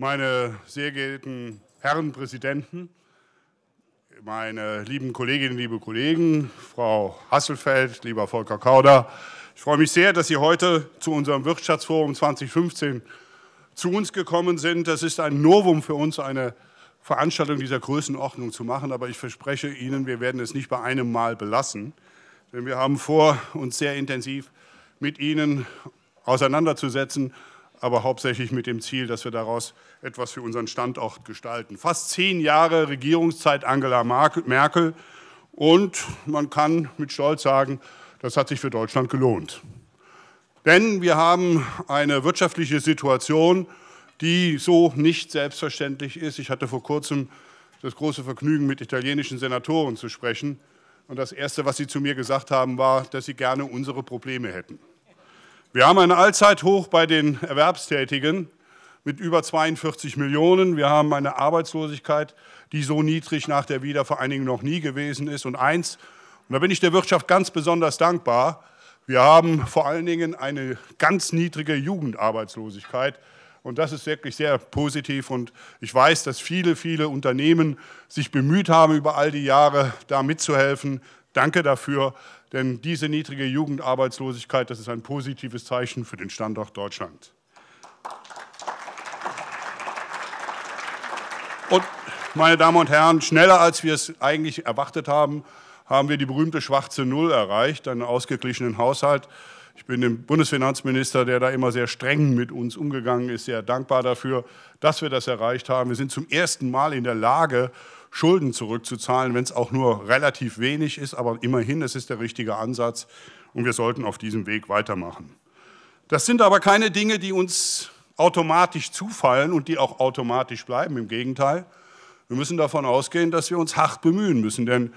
meine sehr geehrten Herren Präsidenten, meine lieben Kolleginnen, liebe Kollegen, Frau Hasselfeld, lieber Volker Kauder. Ich freue mich sehr, dass Sie heute zu unserem Wirtschaftsforum 2015 zu uns gekommen sind. Das ist ein Novum für uns, eine Veranstaltung dieser Größenordnung zu machen. Aber ich verspreche Ihnen, wir werden es nicht bei einem Mal belassen, denn wir haben vor, uns sehr intensiv mit Ihnen auseinanderzusetzen aber hauptsächlich mit dem Ziel, dass wir daraus etwas für unseren Standort gestalten. Fast zehn Jahre Regierungszeit Angela Merkel und man kann mit Stolz sagen, das hat sich für Deutschland gelohnt. Denn wir haben eine wirtschaftliche Situation, die so nicht selbstverständlich ist. Ich hatte vor kurzem das große Vergnügen, mit italienischen Senatoren zu sprechen. Und das Erste, was sie zu mir gesagt haben, war, dass sie gerne unsere Probleme hätten. Wir haben ein Allzeithoch bei den Erwerbstätigen mit über 42 Millionen. Wir haben eine Arbeitslosigkeit, die so niedrig nach der Wiedervereinigung noch nie gewesen ist. Und eins, und da bin ich der Wirtschaft ganz besonders dankbar, wir haben vor allen Dingen eine ganz niedrige Jugendarbeitslosigkeit. Und das ist wirklich sehr positiv. Und ich weiß, dass viele, viele Unternehmen sich bemüht haben, über all die Jahre da mitzuhelfen. Danke dafür. Denn diese niedrige Jugendarbeitslosigkeit, das ist ein positives Zeichen für den Standort Deutschland. Und meine Damen und Herren, schneller als wir es eigentlich erwartet haben, haben wir die berühmte schwarze Null erreicht, einen ausgeglichenen Haushalt. Ich bin dem Bundesfinanzminister, der da immer sehr streng mit uns umgegangen ist, sehr dankbar dafür, dass wir das erreicht haben. Wir sind zum ersten Mal in der Lage, Schulden zurückzuzahlen, wenn es auch nur relativ wenig ist, aber immerhin, es ist der richtige Ansatz und wir sollten auf diesem Weg weitermachen. Das sind aber keine Dinge, die uns automatisch zufallen und die auch automatisch bleiben, im Gegenteil. Wir müssen davon ausgehen, dass wir uns hart bemühen müssen, denn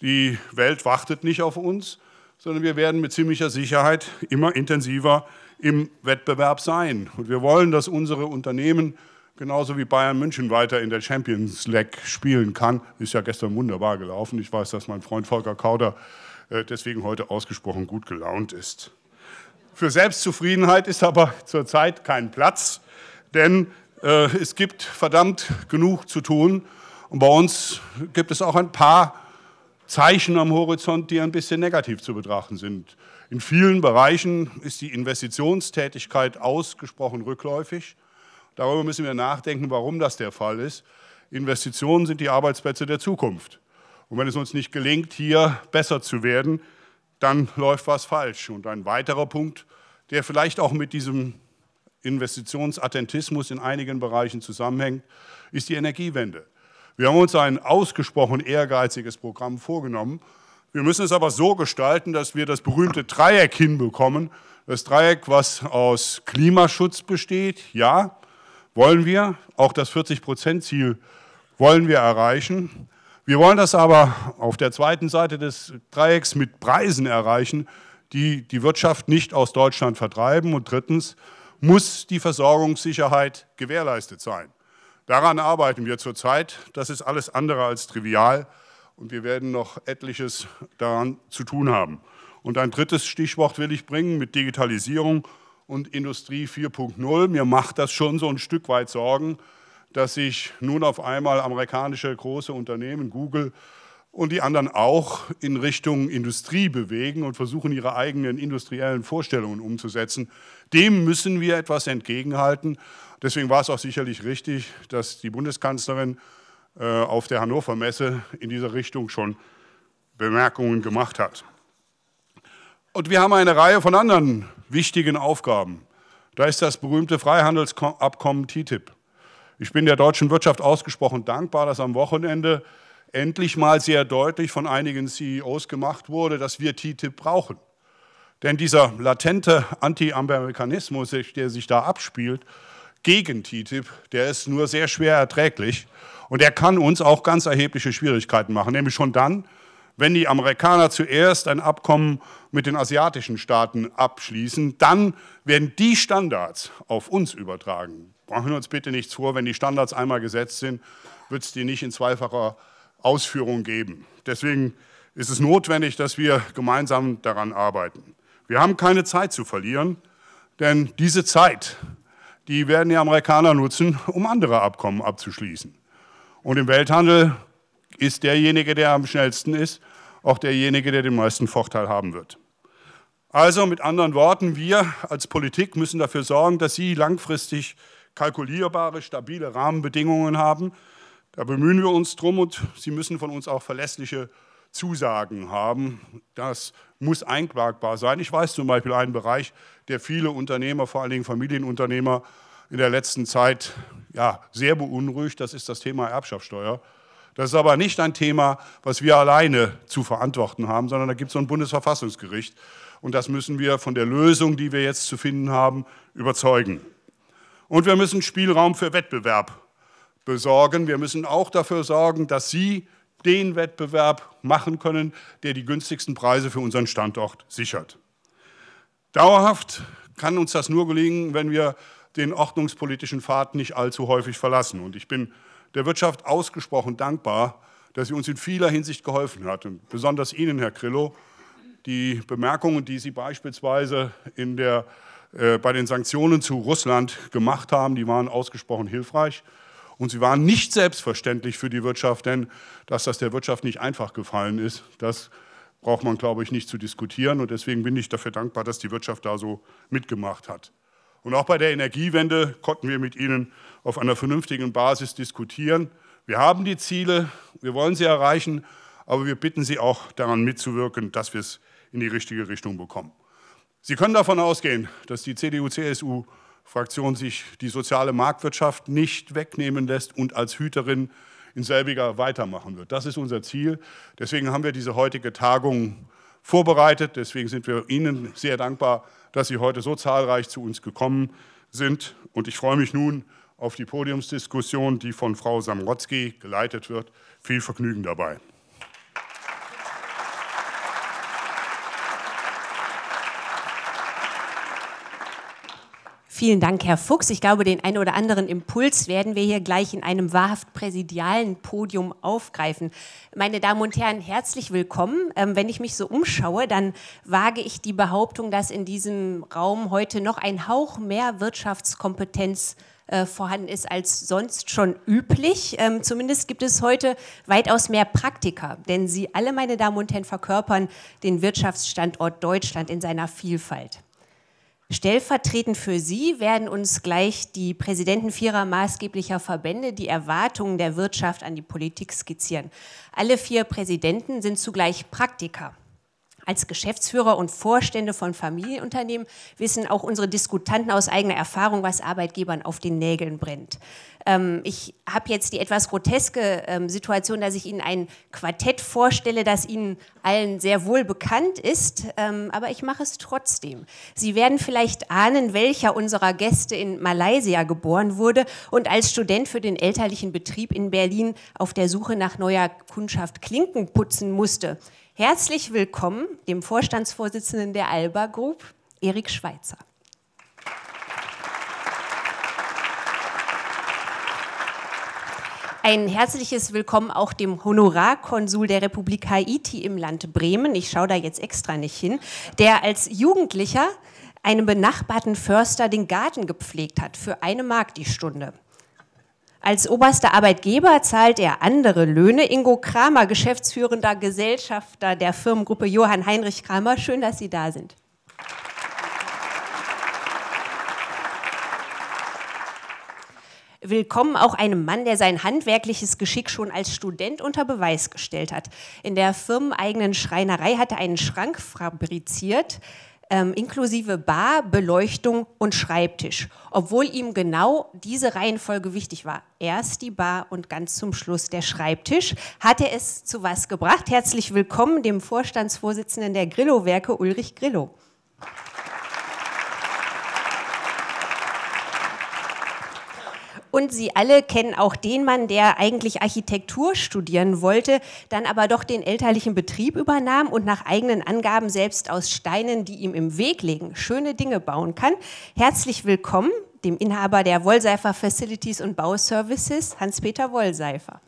die Welt wartet nicht auf uns, sondern wir werden mit ziemlicher Sicherheit immer intensiver im Wettbewerb sein. Und wir wollen, dass unsere Unternehmen genauso wie Bayern München weiter in der Champions League spielen kann. Ist ja gestern wunderbar gelaufen. Ich weiß, dass mein Freund Volker Kauder äh, deswegen heute ausgesprochen gut gelaunt ist. Für Selbstzufriedenheit ist aber zurzeit kein Platz, denn äh, es gibt verdammt genug zu tun. Und bei uns gibt es auch ein paar Zeichen am Horizont, die ein bisschen negativ zu betrachten sind. In vielen Bereichen ist die Investitionstätigkeit ausgesprochen rückläufig. Darüber müssen wir nachdenken, warum das der Fall ist. Investitionen sind die Arbeitsplätze der Zukunft. Und wenn es uns nicht gelingt, hier besser zu werden, dann läuft was falsch. Und ein weiterer Punkt, der vielleicht auch mit diesem Investitionsattentismus in einigen Bereichen zusammenhängt, ist die Energiewende. Wir haben uns ein ausgesprochen ehrgeiziges Programm vorgenommen. Wir müssen es aber so gestalten, dass wir das berühmte Dreieck hinbekommen. Das Dreieck, was aus Klimaschutz besteht, ja, wollen wir, auch das 40-Prozent-Ziel wollen wir erreichen. Wir wollen das aber auf der zweiten Seite des Dreiecks mit Preisen erreichen, die die Wirtschaft nicht aus Deutschland vertreiben. Und drittens muss die Versorgungssicherheit gewährleistet sein. Daran arbeiten wir zurzeit. Das ist alles andere als trivial. Und wir werden noch etliches daran zu tun haben. Und ein drittes Stichwort will ich bringen mit Digitalisierung und Industrie 4.0. Mir macht das schon so ein Stück weit Sorgen, dass sich nun auf einmal amerikanische große Unternehmen, Google und die anderen auch in Richtung Industrie bewegen und versuchen, ihre eigenen industriellen Vorstellungen umzusetzen. Dem müssen wir etwas entgegenhalten. Deswegen war es auch sicherlich richtig, dass die Bundeskanzlerin äh, auf der Hannover Messe in dieser Richtung schon Bemerkungen gemacht hat. Und wir haben eine Reihe von anderen wichtigen Aufgaben. Da ist das berühmte Freihandelsabkommen TTIP. Ich bin der deutschen Wirtschaft ausgesprochen dankbar, dass am Wochenende endlich mal sehr deutlich von einigen CEOs gemacht wurde, dass wir TTIP brauchen. Denn dieser latente Anti-Amerikanismus, der sich da abspielt, gegen TTIP, der ist nur sehr schwer erträglich und der kann uns auch ganz erhebliche Schwierigkeiten machen, nämlich schon dann, wenn die Amerikaner zuerst ein Abkommen mit den asiatischen Staaten abschließen, dann werden die Standards auf uns übertragen. Brauchen wir uns bitte nichts vor, wenn die Standards einmal gesetzt sind, wird es die nicht in zweifacher Ausführung geben. Deswegen ist es notwendig, dass wir gemeinsam daran arbeiten. Wir haben keine Zeit zu verlieren, denn diese Zeit, die werden die Amerikaner nutzen, um andere Abkommen abzuschließen. Und im Welthandel ist derjenige, der am schnellsten ist, auch derjenige, der den meisten Vorteil haben wird. Also mit anderen Worten, wir als Politik müssen dafür sorgen, dass Sie langfristig kalkulierbare, stabile Rahmenbedingungen haben. Da bemühen wir uns drum und Sie müssen von uns auch verlässliche Zusagen haben. Das muss einklagbar sein. Ich weiß zum Beispiel einen Bereich, der viele Unternehmer, vor allen Dingen Familienunternehmer, in der letzten Zeit ja, sehr beunruhigt. Das ist das Thema Erbschaftssteuer. Das ist aber nicht ein Thema, was wir alleine zu verantworten haben, sondern da gibt es so ein Bundesverfassungsgericht. Und das müssen wir von der Lösung, die wir jetzt zu finden haben, überzeugen. Und wir müssen Spielraum für Wettbewerb besorgen. Wir müssen auch dafür sorgen, dass Sie den Wettbewerb machen können, der die günstigsten Preise für unseren Standort sichert. Dauerhaft kann uns das nur gelingen, wenn wir den ordnungspolitischen Pfad nicht allzu häufig verlassen. Und ich bin der Wirtschaft ausgesprochen dankbar, dass sie uns in vieler Hinsicht geholfen hat. Und besonders Ihnen, Herr Krillo, die Bemerkungen, die Sie beispielsweise in der, äh, bei den Sanktionen zu Russland gemacht haben, die waren ausgesprochen hilfreich. Und sie waren nicht selbstverständlich für die Wirtschaft, denn dass das der Wirtschaft nicht einfach gefallen ist, das braucht man, glaube ich, nicht zu diskutieren. Und deswegen bin ich dafür dankbar, dass die Wirtschaft da so mitgemacht hat. Und auch bei der Energiewende konnten wir mit Ihnen auf einer vernünftigen Basis diskutieren. Wir haben die Ziele, wir wollen sie erreichen, aber wir bitten Sie auch daran mitzuwirken, dass wir es in die richtige Richtung bekommen. Sie können davon ausgehen, dass die CDU-CSU-Fraktion sich die soziale Marktwirtschaft nicht wegnehmen lässt und als Hüterin in selbiger weitermachen wird. Das ist unser Ziel. Deswegen haben wir diese heutige Tagung vorbereitet. Deswegen sind wir Ihnen sehr dankbar, dass Sie heute so zahlreich zu uns gekommen sind. Und ich freue mich nun auf die Podiumsdiskussion, die von Frau Samrotzki geleitet wird. Viel Vergnügen dabei. Vielen Dank, Herr Fuchs. Ich glaube, den einen oder anderen Impuls werden wir hier gleich in einem wahrhaft präsidialen Podium aufgreifen. Meine Damen und Herren, herzlich willkommen. Ähm, wenn ich mich so umschaue, dann wage ich die Behauptung, dass in diesem Raum heute noch ein Hauch mehr Wirtschaftskompetenz äh, vorhanden ist als sonst schon üblich. Ähm, zumindest gibt es heute weitaus mehr Praktiker, denn Sie alle, meine Damen und Herren, verkörpern den Wirtschaftsstandort Deutschland in seiner Vielfalt. Stellvertretend für Sie werden uns gleich die Präsidenten vierer maßgeblicher Verbände die Erwartungen der Wirtschaft an die Politik skizzieren. Alle vier Präsidenten sind zugleich Praktiker. Als Geschäftsführer und Vorstände von Familienunternehmen wissen auch unsere Diskutanten aus eigener Erfahrung, was Arbeitgebern auf den Nägeln brennt. Ähm, ich habe jetzt die etwas groteske ähm, Situation, dass ich Ihnen ein Quartett vorstelle, das Ihnen allen sehr wohl bekannt ist, ähm, aber ich mache es trotzdem. Sie werden vielleicht ahnen, welcher unserer Gäste in Malaysia geboren wurde und als Student für den elterlichen Betrieb in Berlin auf der Suche nach neuer Kundschaft Klinken putzen musste. Herzlich willkommen dem Vorstandsvorsitzenden der Alba Group, Erik Schweizer. Ein herzliches Willkommen auch dem Honorarkonsul der Republik Haiti im Land Bremen, ich schaue da jetzt extra nicht hin, der als Jugendlicher einem benachbarten Förster den Garten gepflegt hat für eine Mark die Stunde. Als oberster Arbeitgeber zahlt er andere Löhne. Ingo Kramer, geschäftsführender Gesellschafter der Firmengruppe Johann Heinrich Kramer, schön, dass Sie da sind. Willkommen auch einem Mann, der sein handwerkliches Geschick schon als Student unter Beweis gestellt hat. In der firmeneigenen Schreinerei hat er einen Schrank fabriziert, ähm, inklusive Bar, Beleuchtung und Schreibtisch, obwohl ihm genau diese Reihenfolge wichtig war. Erst die Bar und ganz zum Schluss der Schreibtisch. Hat er es zu was gebracht? Herzlich willkommen dem Vorstandsvorsitzenden der Grillo-Werke, Ulrich Grillo. Und Sie alle kennen auch den Mann, der eigentlich Architektur studieren wollte, dann aber doch den elterlichen Betrieb übernahm und nach eigenen Angaben selbst aus Steinen, die ihm im Weg liegen, schöne Dinge bauen kann. Herzlich willkommen dem Inhaber der Wollseifer Facilities und Bauservices, Hans-Peter Wollseifer.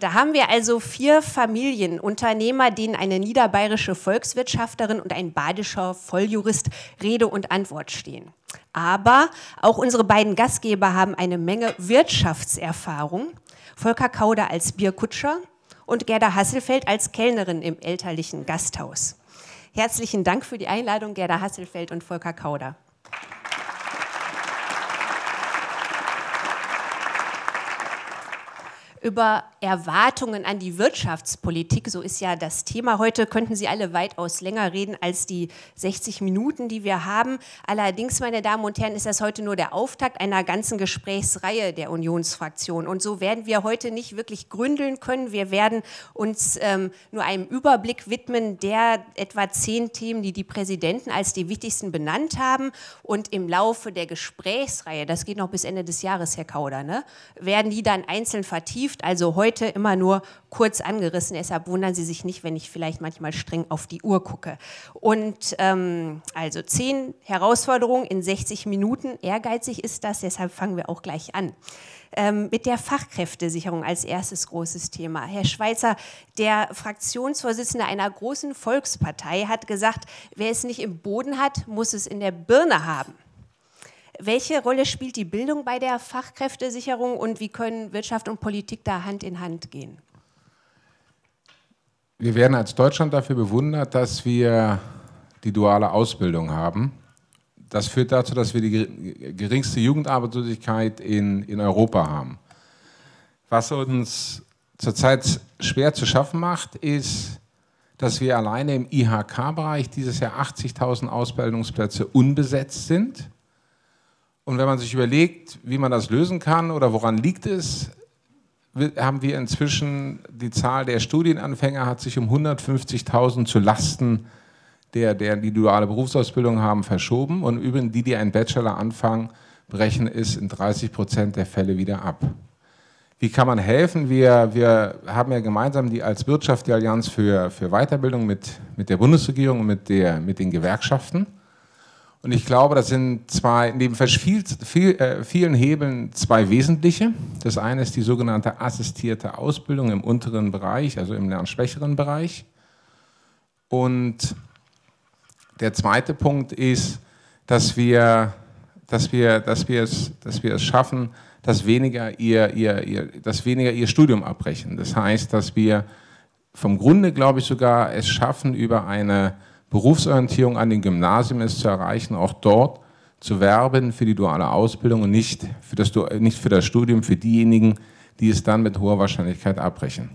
Da haben wir also vier Familienunternehmer, denen eine niederbayerische Volkswirtschafterin und ein badischer Volljurist Rede und Antwort stehen. Aber auch unsere beiden Gastgeber haben eine Menge Wirtschaftserfahrung. Volker Kauder als Bierkutscher und Gerda Hasselfeld als Kellnerin im elterlichen Gasthaus. Herzlichen Dank für die Einladung, Gerda Hasselfeld und Volker Kauder. über Erwartungen an die Wirtschaftspolitik. So ist ja das Thema heute. Könnten Sie alle weitaus länger reden als die 60 Minuten, die wir haben. Allerdings, meine Damen und Herren, ist das heute nur der Auftakt einer ganzen Gesprächsreihe der Unionsfraktion. Und so werden wir heute nicht wirklich gründeln können. Wir werden uns ähm, nur einem Überblick widmen der etwa zehn Themen, die die Präsidenten als die wichtigsten benannt haben. Und im Laufe der Gesprächsreihe, das geht noch bis Ende des Jahres, Herr Kauder, ne, werden die dann einzeln vertieft. Zukunft. Also heute immer nur kurz angerissen. Deshalb wundern Sie sich nicht, wenn ich vielleicht manchmal streng auf die Uhr gucke. Und ähm, also zehn Herausforderungen in 60 Minuten. Ehrgeizig ist das, deshalb fangen wir auch gleich an. Ähm, mit der Fachkräftesicherung als erstes großes Thema. Herr Schweizer, der Fraktionsvorsitzende einer großen Volkspartei hat gesagt, wer es nicht im Boden hat, muss es in der Birne haben. Welche Rolle spielt die Bildung bei der Fachkräftesicherung und wie können Wirtschaft und Politik da Hand in Hand gehen? Wir werden als Deutschland dafür bewundert, dass wir die duale Ausbildung haben. Das führt dazu, dass wir die geringste Jugendarbeitslosigkeit in, in Europa haben. Was uns zurzeit schwer zu schaffen macht, ist, dass wir alleine im IHK-Bereich dieses Jahr 80.000 Ausbildungsplätze unbesetzt sind. Und wenn man sich überlegt, wie man das lösen kann oder woran liegt es, haben wir inzwischen die Zahl der Studienanfänger hat sich um 150.000 zu Lasten der, der die duale Berufsausbildung haben, verschoben. Und übrigens die, die einen Bachelor anfangen, brechen es in 30 Prozent der Fälle wieder ab. Wie kann man helfen? Wir, wir haben ja gemeinsam die als Wirtschaft die Allianz für, für Weiterbildung mit, mit der Bundesregierung und mit, der, mit den Gewerkschaften. Und ich glaube, das sind zwei, neben viel, viel, äh, vielen Hebeln zwei wesentliche. Das eine ist die sogenannte assistierte Ausbildung im unteren Bereich, also im lernschwächeren Bereich. Und der zweite Punkt ist, dass wir, dass wir, dass wir, es, dass wir es schaffen, dass weniger ihr, ihr, ihr, dass weniger ihr Studium abbrechen. Das heißt, dass wir vom Grunde, glaube ich, sogar es schaffen, über eine Berufsorientierung an den Gymnasien ist zu erreichen, auch dort zu werben für die duale Ausbildung und nicht für das, nicht für das Studium, für diejenigen, die es dann mit hoher Wahrscheinlichkeit abbrechen.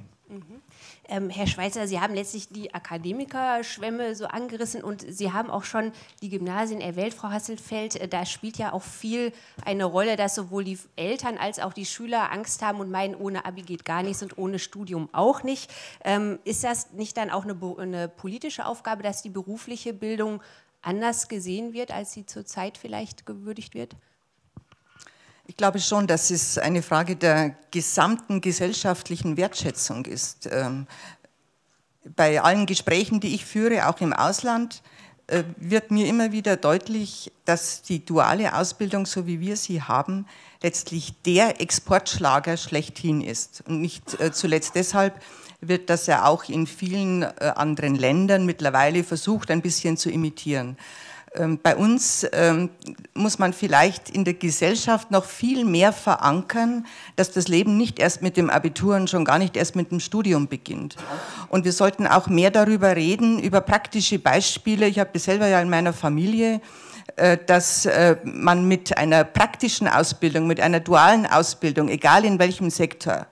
Ähm, Herr Schweizer, Sie haben letztlich die Akademikerschwämme so angerissen und Sie haben auch schon die Gymnasien erwähnt, Frau Hasselfeld. Äh, da spielt ja auch viel eine Rolle, dass sowohl die Eltern als auch die Schüler Angst haben und meinen, ohne Abi geht gar nichts und ohne Studium auch nicht. Ähm, ist das nicht dann auch eine, eine politische Aufgabe, dass die berufliche Bildung anders gesehen wird, als sie zurzeit vielleicht gewürdigt wird? Ich glaube schon, dass es eine Frage der gesamten gesellschaftlichen Wertschätzung ist. Ähm, bei allen Gesprächen, die ich führe, auch im Ausland, äh, wird mir immer wieder deutlich, dass die duale Ausbildung, so wie wir sie haben, letztlich der Exportschlager schlechthin ist. Und nicht äh, zuletzt deshalb wird das ja auch in vielen äh, anderen Ländern mittlerweile versucht, ein bisschen zu imitieren. Ähm, bei uns ähm, muss man vielleicht in der Gesellschaft noch viel mehr verankern, dass das Leben nicht erst mit dem Abitur und schon gar nicht erst mit dem Studium beginnt. Und wir sollten auch mehr darüber reden, über praktische Beispiele. Ich habe das selber ja in meiner Familie äh, dass äh, man mit einer praktischen Ausbildung, mit einer dualen Ausbildung, egal in welchem Sektor,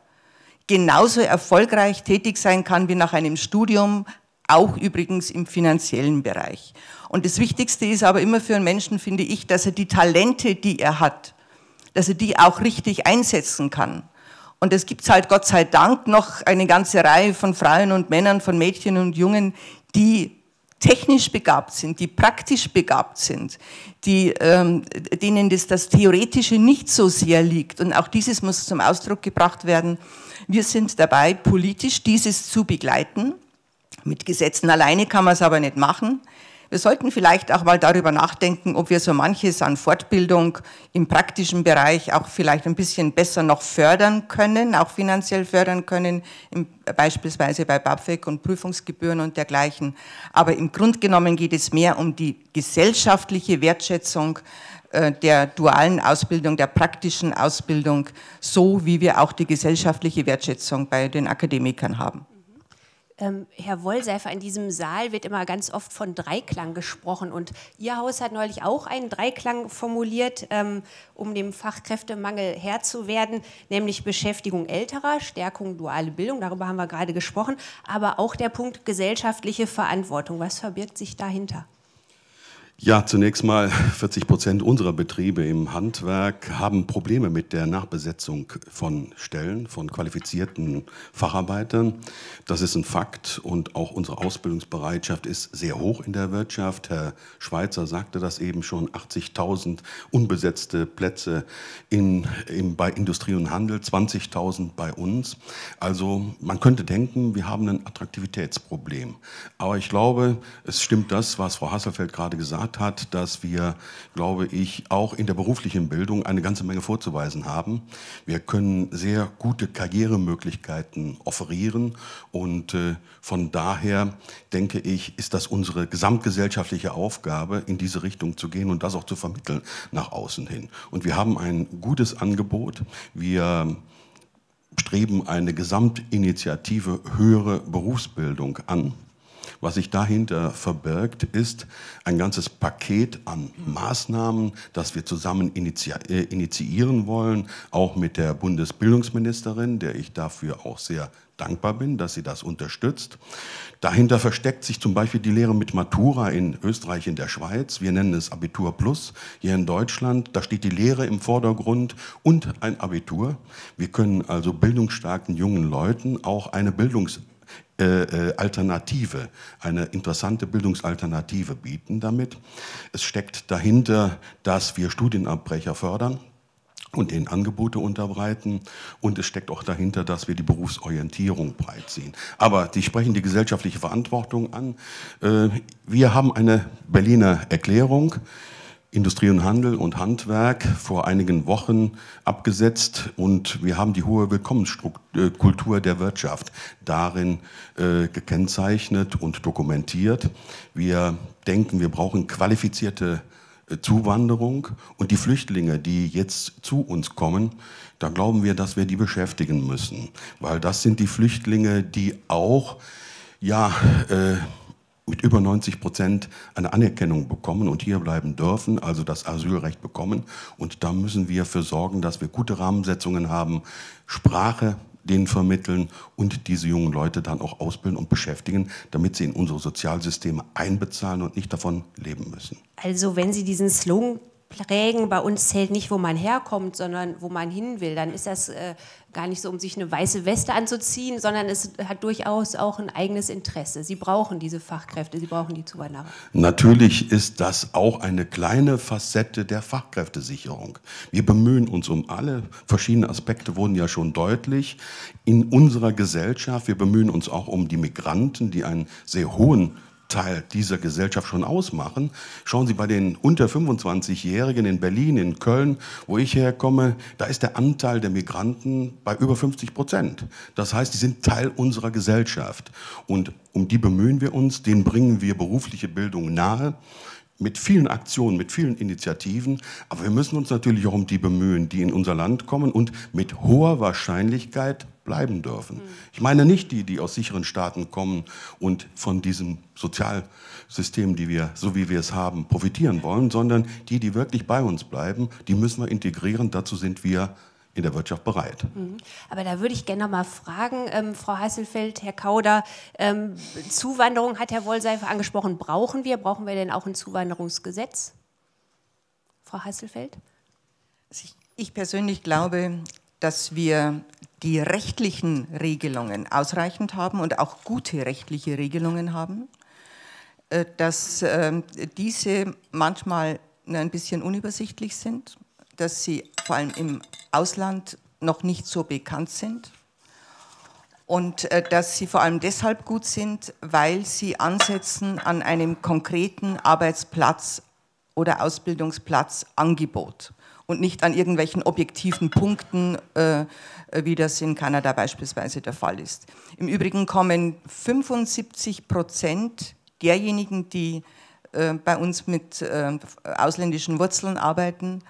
genauso erfolgreich tätig sein kann wie nach einem Studium auch übrigens im finanziellen Bereich. Und das Wichtigste ist aber immer für einen Menschen, finde ich, dass er die Talente, die er hat, dass er die auch richtig einsetzen kann. Und es gibt halt Gott sei Dank noch eine ganze Reihe von Frauen und Männern, von Mädchen und Jungen, die technisch begabt sind, die praktisch begabt sind, die, ähm, denen das, das Theoretische nicht so sehr liegt. Und auch dieses muss zum Ausdruck gebracht werden. Wir sind dabei, politisch dieses zu begleiten. Mit Gesetzen alleine kann man es aber nicht machen. Wir sollten vielleicht auch mal darüber nachdenken, ob wir so manches an Fortbildung im praktischen Bereich auch vielleicht ein bisschen besser noch fördern können, auch finanziell fördern können, im, beispielsweise bei BAföG und Prüfungsgebühren und dergleichen. Aber im Grunde genommen geht es mehr um die gesellschaftliche Wertschätzung äh, der dualen Ausbildung, der praktischen Ausbildung, so wie wir auch die gesellschaftliche Wertschätzung bei den Akademikern haben. Ähm, Herr Wollseifer, in diesem Saal wird immer ganz oft von Dreiklang gesprochen und Ihr Haus hat neulich auch einen Dreiklang formuliert, ähm, um dem Fachkräftemangel Herr zu werden, nämlich Beschäftigung älterer, Stärkung duale Bildung, darüber haben wir gerade gesprochen, aber auch der Punkt gesellschaftliche Verantwortung. Was verbirgt sich dahinter? Ja, zunächst mal 40 Prozent unserer Betriebe im Handwerk haben Probleme mit der Nachbesetzung von Stellen, von qualifizierten Facharbeitern. Das ist ein Fakt und auch unsere Ausbildungsbereitschaft ist sehr hoch in der Wirtschaft. Herr Schweizer sagte das eben schon, 80.000 unbesetzte Plätze in, in, bei Industrie und Handel, 20.000 bei uns. Also man könnte denken, wir haben ein Attraktivitätsproblem. Aber ich glaube, es stimmt das, was Frau Hasselfeld gerade gesagt hat gemacht hat, dass wir, glaube ich, auch in der beruflichen Bildung eine ganze Menge vorzuweisen haben. Wir können sehr gute Karrieremöglichkeiten offerieren und äh, von daher denke ich, ist das unsere gesamtgesellschaftliche Aufgabe, in diese Richtung zu gehen und das auch zu vermitteln nach außen hin. Und wir haben ein gutes Angebot. Wir streben eine Gesamtinitiative höhere Berufsbildung an. Was sich dahinter verbirgt, ist ein ganzes Paket an Maßnahmen, das wir zusammen äh, initiieren wollen, auch mit der Bundesbildungsministerin, der ich dafür auch sehr dankbar bin, dass sie das unterstützt. Dahinter versteckt sich zum Beispiel die Lehre mit Matura in Österreich, in der Schweiz. Wir nennen es Abitur Plus hier in Deutschland. Da steht die Lehre im Vordergrund und ein Abitur. Wir können also bildungsstarken jungen Leuten auch eine Bildungs äh, äh, Alternative, eine interessante Bildungsalternative bieten damit. Es steckt dahinter, dass wir Studienabbrecher fördern und denen Angebote unterbreiten. Und es steckt auch dahinter, dass wir die Berufsorientierung breit breitziehen. Aber Sie sprechen die gesellschaftliche Verantwortung an. Äh, wir haben eine Berliner Erklärung, Industrie und Handel und Handwerk vor einigen Wochen abgesetzt und wir haben die hohe Willkommenskultur der Wirtschaft darin äh, gekennzeichnet und dokumentiert. Wir denken, wir brauchen qualifizierte äh, Zuwanderung und die Flüchtlinge, die jetzt zu uns kommen, da glauben wir, dass wir die beschäftigen müssen, weil das sind die Flüchtlinge, die auch ja äh, mit über 90 Prozent eine Anerkennung bekommen und hier bleiben dürfen, also das Asylrecht bekommen. Und da müssen wir für sorgen, dass wir gute Rahmensetzungen haben, Sprache denen vermitteln und diese jungen Leute dann auch ausbilden und beschäftigen, damit sie in unsere Sozialsysteme einbezahlen und nicht davon leben müssen. Also wenn Sie diesen Slogan prägen. Bei uns zählt nicht, wo man herkommt, sondern wo man hin will. Dann ist das äh, gar nicht so, um sich eine weiße Weste anzuziehen, sondern es hat durchaus auch ein eigenes Interesse. Sie brauchen diese Fachkräfte, Sie brauchen die Zuwanderer. Natürlich ist das auch eine kleine Facette der Fachkräftesicherung. Wir bemühen uns um alle, verschiedene Aspekte wurden ja schon deutlich, in unserer Gesellschaft. Wir bemühen uns auch um die Migranten, die einen sehr hohen Teil dieser Gesellschaft schon ausmachen. Schauen Sie bei den unter 25-Jährigen in Berlin, in Köln, wo ich herkomme, da ist der Anteil der Migranten bei über 50 Prozent. Das heißt, die sind Teil unserer Gesellschaft. Und um die bemühen wir uns, denen bringen wir berufliche Bildung nahe mit vielen Aktionen, mit vielen Initiativen. Aber wir müssen uns natürlich auch um die bemühen, die in unser Land kommen und mit hoher Wahrscheinlichkeit bleiben dürfen. Mhm. Ich meine nicht die, die aus sicheren Staaten kommen und von diesem Sozialsystem, die wir, so wie wir es haben, profitieren wollen, sondern die, die wirklich bei uns bleiben, die müssen wir integrieren. Dazu sind wir in der Wirtschaft bereit. Mhm. Aber da würde ich gerne noch mal fragen, ähm, Frau Hasselfeld, Herr Kauder, ähm, Zuwanderung hat Herr Wollseifer angesprochen. Brauchen wir, brauchen wir denn auch ein Zuwanderungsgesetz? Frau Hasselfeld? Also ich, ich persönlich glaube, dass wir die rechtlichen Regelungen ausreichend haben und auch gute rechtliche Regelungen haben, äh, dass ähm, diese manchmal ein bisschen unübersichtlich sind, dass sie vor allem im Ausland noch nicht so bekannt sind und äh, dass sie vor allem deshalb gut sind, weil sie ansetzen an einem konkreten Arbeitsplatz oder Ausbildungsplatzangebot und nicht an irgendwelchen objektiven Punkten, äh, äh, wie das in Kanada beispielsweise der Fall ist. Im Übrigen kommen 75 Prozent derjenigen, die bei uns mit ausländischen Wurzeln arbeiten,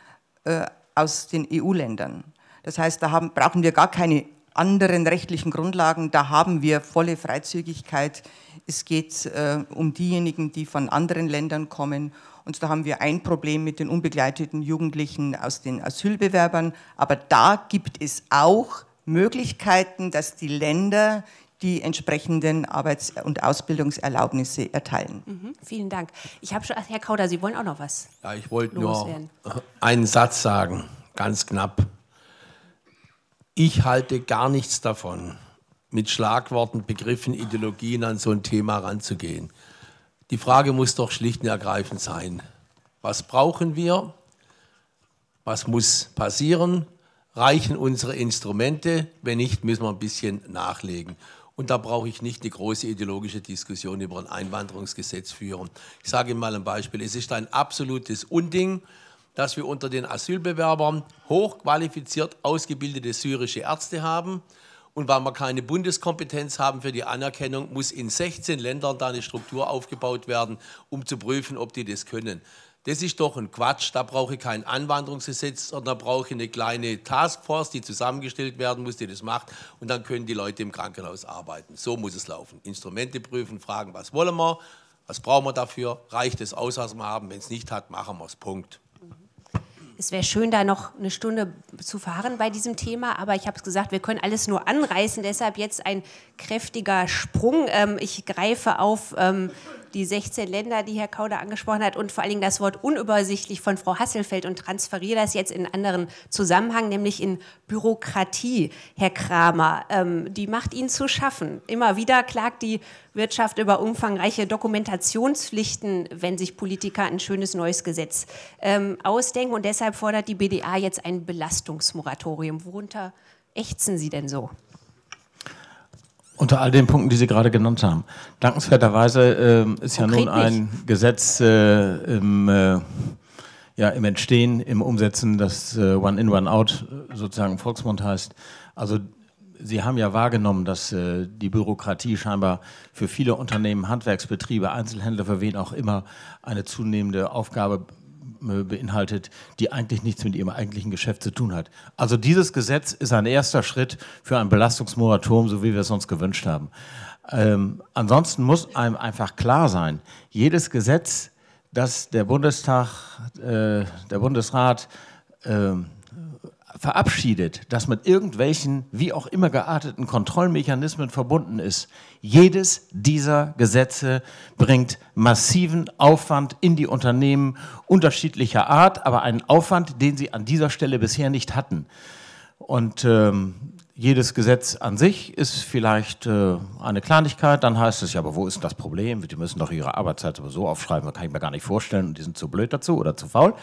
aus den EU-Ländern. Das heißt, da haben, brauchen wir gar keine anderen rechtlichen Grundlagen, da haben wir volle Freizügigkeit. Es geht äh, um diejenigen, die von anderen Ländern kommen. Und da haben wir ein Problem mit den unbegleiteten Jugendlichen aus den Asylbewerbern. Aber da gibt es auch Möglichkeiten, dass die Länder die entsprechenden Arbeits- und Ausbildungserlaubnisse erteilen. Mhm, vielen Dank. Ich habe schon, Herr Kauder, Sie wollen auch noch was? Ja, ich wollte nur einen Satz sagen, ganz knapp. Ich halte gar nichts davon, mit Schlagworten, Begriffen, Ideologien an so ein Thema ranzugehen. Die Frage muss doch schlicht und ergreifend sein, was brauchen wir, was muss passieren, reichen unsere Instrumente, wenn nicht, müssen wir ein bisschen nachlegen. Und da brauche ich nicht eine große ideologische Diskussion über ein Einwanderungsgesetz führen. Ich sage Ihnen mal ein Beispiel. Es ist ein absolutes Unding, dass wir unter den Asylbewerbern hochqualifiziert ausgebildete syrische Ärzte haben. Und weil wir keine Bundeskompetenz haben für die Anerkennung, muss in 16 Ländern da eine Struktur aufgebaut werden, um zu prüfen, ob die das können. Das ist doch ein Quatsch. Da brauche ich kein Anwanderungsgesetz, sondern da brauche ich eine kleine Taskforce, die zusammengestellt werden muss, die das macht. Und dann können die Leute im Krankenhaus arbeiten. So muss es laufen. Instrumente prüfen, fragen, was wollen wir, was brauchen wir dafür, reicht es aus, was wir haben. Wenn es nicht hat, machen wir es. Punkt. Es wäre schön, da noch eine Stunde zu fahren bei diesem Thema, aber ich habe es gesagt, wir können alles nur anreißen. Deshalb jetzt ein kräftiger Sprung. Ähm, ich greife auf. Ähm, die 16 Länder, die Herr Kauder angesprochen hat und vor allen Dingen das Wort unübersichtlich von Frau Hasselfeld und transferiere das jetzt in einen anderen Zusammenhang, nämlich in Bürokratie, Herr Kramer. Ähm, die macht Ihnen zu schaffen. Immer wieder klagt die Wirtschaft über umfangreiche Dokumentationspflichten, wenn sich Politiker ein schönes neues Gesetz ähm, ausdenken. Und deshalb fordert die BDA jetzt ein Belastungsmoratorium. Worunter ächzen Sie denn so? Unter all den Punkten, die Sie gerade genannt haben. Dankenswerterweise äh, ist ja nun ein nicht. Gesetz äh, im, äh, ja, im Entstehen, im Umsetzen, das äh, One In, One Out sozusagen Volksmund heißt. Also Sie haben ja wahrgenommen, dass äh, die Bürokratie scheinbar für viele Unternehmen, Handwerksbetriebe, Einzelhändler, für wen auch immer, eine zunehmende Aufgabe äh, beinhaltet, die eigentlich nichts mit ihrem eigentlichen Geschäft zu tun hat. Also dieses Gesetz ist ein erster Schritt für ein Belastungsmoratorium, so wie wir es uns gewünscht haben. Ähm, ansonsten muss einem einfach klar sein, jedes Gesetz, das der Bundestag, äh, der Bundesrat, äh, verabschiedet, das mit irgendwelchen wie auch immer gearteten Kontrollmechanismen verbunden ist. Jedes dieser Gesetze bringt massiven Aufwand in die Unternehmen unterschiedlicher Art, aber einen Aufwand, den sie an dieser Stelle bisher nicht hatten. Und ähm, jedes Gesetz an sich ist vielleicht äh, eine Kleinigkeit, dann heißt es ja, aber wo ist das Problem? Die müssen doch ihre Arbeitszeit sowieso aufschreiben, das kann ich mir gar nicht vorstellen und die sind zu blöd dazu oder zu faul.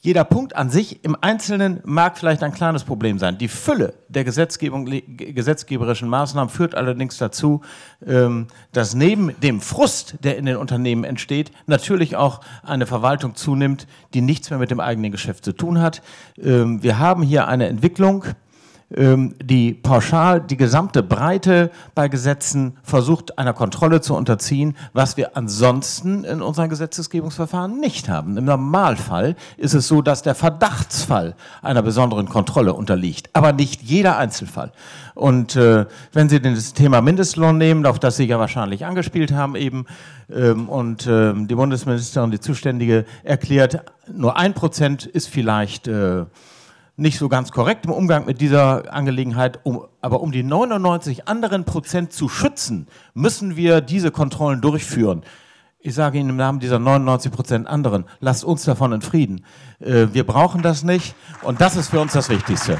Jeder Punkt an sich im Einzelnen mag vielleicht ein kleines Problem sein. Die Fülle der gesetzgeberischen Maßnahmen führt allerdings dazu, ähm, dass neben dem Frust, der in den Unternehmen entsteht, natürlich auch eine Verwaltung zunimmt, die nichts mehr mit dem eigenen Geschäft zu tun hat. Ähm, wir haben hier eine Entwicklung, ähm, die pauschal die gesamte Breite bei Gesetzen versucht, einer Kontrolle zu unterziehen, was wir ansonsten in unseren Gesetzesgebungsverfahren nicht haben. Im Normalfall ist es so, dass der Verdachtsfall einer besonderen Kontrolle unterliegt, aber nicht jeder Einzelfall. Und äh, wenn Sie das Thema Mindestlohn nehmen, auf das Sie ja wahrscheinlich angespielt haben eben, ähm, und äh, die Bundesministerin, die Zuständige, erklärt, nur ein Prozent ist vielleicht äh, nicht so ganz korrekt im Umgang mit dieser Angelegenheit, um, aber um die 99 anderen Prozent zu schützen, müssen wir diese Kontrollen durchführen. Ich sage Ihnen im Namen dieser 99 Prozent anderen, lasst uns davon in Frieden. Äh, wir brauchen das nicht und das ist für uns das Wichtigste.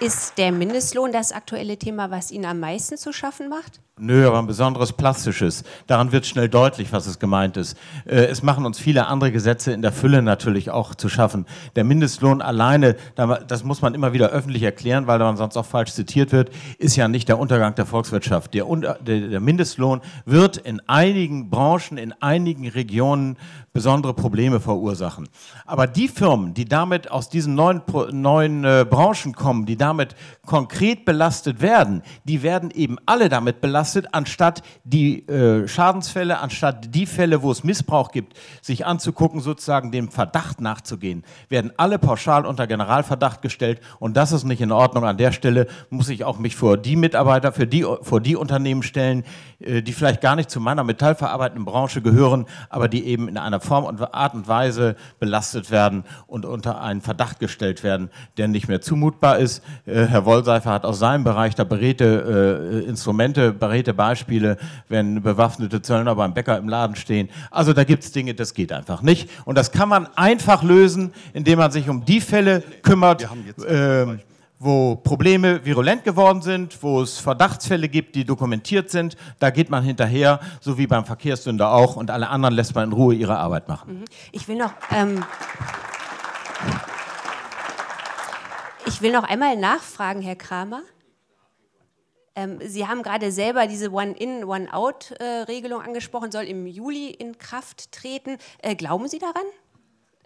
Ist der Mindestlohn das aktuelle Thema, was Ihnen am meisten zu schaffen macht? Nö, aber ein besonderes plastisches. Daran wird schnell deutlich, was es gemeint ist. Äh, es machen uns viele andere Gesetze in der Fülle natürlich auch zu schaffen. Der Mindestlohn alleine, das muss man immer wieder öffentlich erklären, weil man sonst auch falsch zitiert wird, ist ja nicht der Untergang der Volkswirtschaft. Der, der Mindestlohn wird in einigen Branchen, in einigen Regionen besondere Probleme verursachen. Aber die Firmen, die damit aus diesen neuen, neuen äh, Branchen kommen, die damit konkret belastet werden, die werden eben alle damit belastet belastet, anstatt die äh, Schadensfälle, anstatt die Fälle, wo es Missbrauch gibt, sich anzugucken, sozusagen dem Verdacht nachzugehen, werden alle pauschal unter Generalverdacht gestellt und das ist nicht in Ordnung. An der Stelle muss ich auch mich vor die Mitarbeiter, für die, vor die Unternehmen stellen, äh, die vielleicht gar nicht zu meiner metallverarbeitenden Branche gehören, aber die eben in einer Form und Art und Weise belastet werden und unter einen Verdacht gestellt werden, der nicht mehr zumutbar ist. Äh, Herr Wollseifer hat aus seinem Bereich da beredte äh, Instrumente, beredte konkrete Beispiele, wenn bewaffnete Zöllner beim Bäcker im Laden stehen. Also da gibt es Dinge, das geht einfach nicht. Und das kann man einfach lösen, indem man sich um die Fälle kümmert, äh, wo Probleme virulent geworden sind, wo es Verdachtsfälle gibt, die dokumentiert sind. Da geht man hinterher, so wie beim Verkehrssünder auch. Und alle anderen lässt man in Ruhe ihre Arbeit machen. Mhm. Ich will noch... Ähm ich will noch einmal nachfragen, Herr Kramer. Ähm, Sie haben gerade selber diese One-In, One-Out-Regelung angesprochen, soll im Juli in Kraft treten. Äh, glauben Sie daran?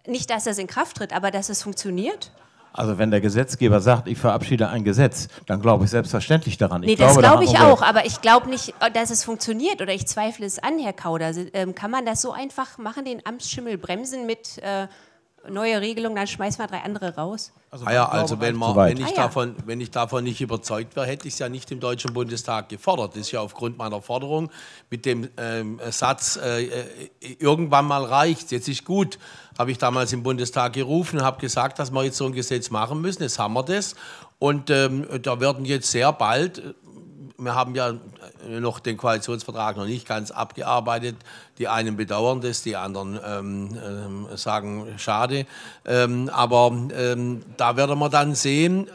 Nicht, dass das in Kraft tritt, aber dass es funktioniert? Also wenn der Gesetzgeber sagt, ich verabschiede ein Gesetz, dann glaube ich selbstverständlich daran. Nee, ich das glaube glaub ich auch, aber ich glaube nicht, äh, dass es funktioniert oder ich zweifle es an, Herr Kauder. Ähm, kann man das so einfach machen, den Amtsschimmel bremsen mit... Äh, neue Regelung, dann schmeißen wir drei andere raus. Also, ah ja, also wenn, man, wenn, ich ah ja. davon, wenn ich davon nicht überzeugt wäre, hätte ich es ja nicht im Deutschen Bundestag gefordert. Das ist ja aufgrund meiner Forderung mit dem ähm, Satz, äh, äh irgendwann mal reicht, jetzt ist gut, habe ich damals im Bundestag gerufen und habe gesagt, dass wir jetzt so ein Gesetz machen müssen. Jetzt haben wir das. Und ähm, da werden jetzt sehr bald wir haben ja äh, noch den Koalitionsvertrag noch nicht ganz abgearbeitet. Die einen bedauern das, die anderen ähm, ähm, sagen schade. Ähm, aber ähm, da werden wir dann sehen,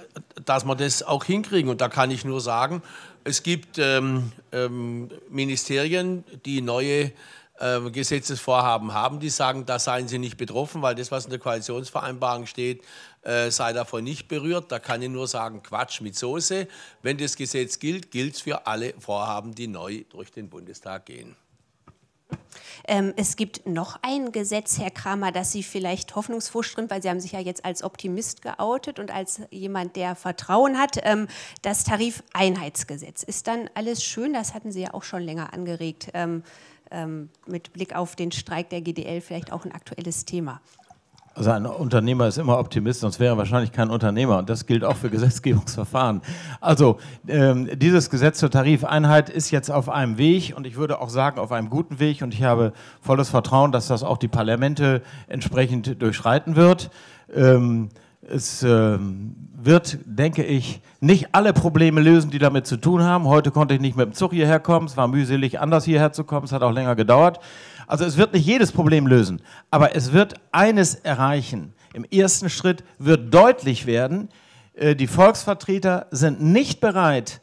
dass wir das auch hinkriegen. Und da kann ich nur sagen, es gibt ähm, ähm, Ministerien, die neue äh, Gesetzesvorhaben haben, die sagen, da seien sie nicht betroffen, weil das, was in der Koalitionsvereinbarung steht, äh, sei davon nicht berührt. Da kann ich nur sagen, Quatsch mit Soße. Wenn das Gesetz gilt, gilt es für alle Vorhaben, die neu durch den Bundestag gehen. Ähm, es gibt noch ein Gesetz, Herr Kramer, das Sie vielleicht hoffnungsvoll strömt, weil Sie haben sich ja jetzt als Optimist geoutet und als jemand, der Vertrauen hat. Ähm, das Tarifeinheitsgesetz ist dann alles schön. Das hatten Sie ja auch schon länger angeregt. Ähm, ähm mit Blick auf den Streik der GDL vielleicht auch ein aktuelles Thema. Also ein Unternehmer ist immer Optimist, sonst wäre er wahrscheinlich kein Unternehmer. Und das gilt auch für Gesetzgebungsverfahren. Also ähm, dieses Gesetz zur Tarifeinheit ist jetzt auf einem Weg und ich würde auch sagen, auf einem guten Weg. Und ich habe volles Vertrauen, dass das auch die Parlamente entsprechend durchschreiten wird. Ähm, es ähm, wird, denke ich, nicht alle Probleme lösen, die damit zu tun haben. Heute konnte ich nicht mit dem Zug hierher kommen. Es war mühselig, anders hierher zu kommen. Es hat auch länger gedauert. Also es wird nicht jedes Problem lösen, aber es wird eines erreichen. Im ersten Schritt wird deutlich werden, äh, die Volksvertreter sind nicht bereit,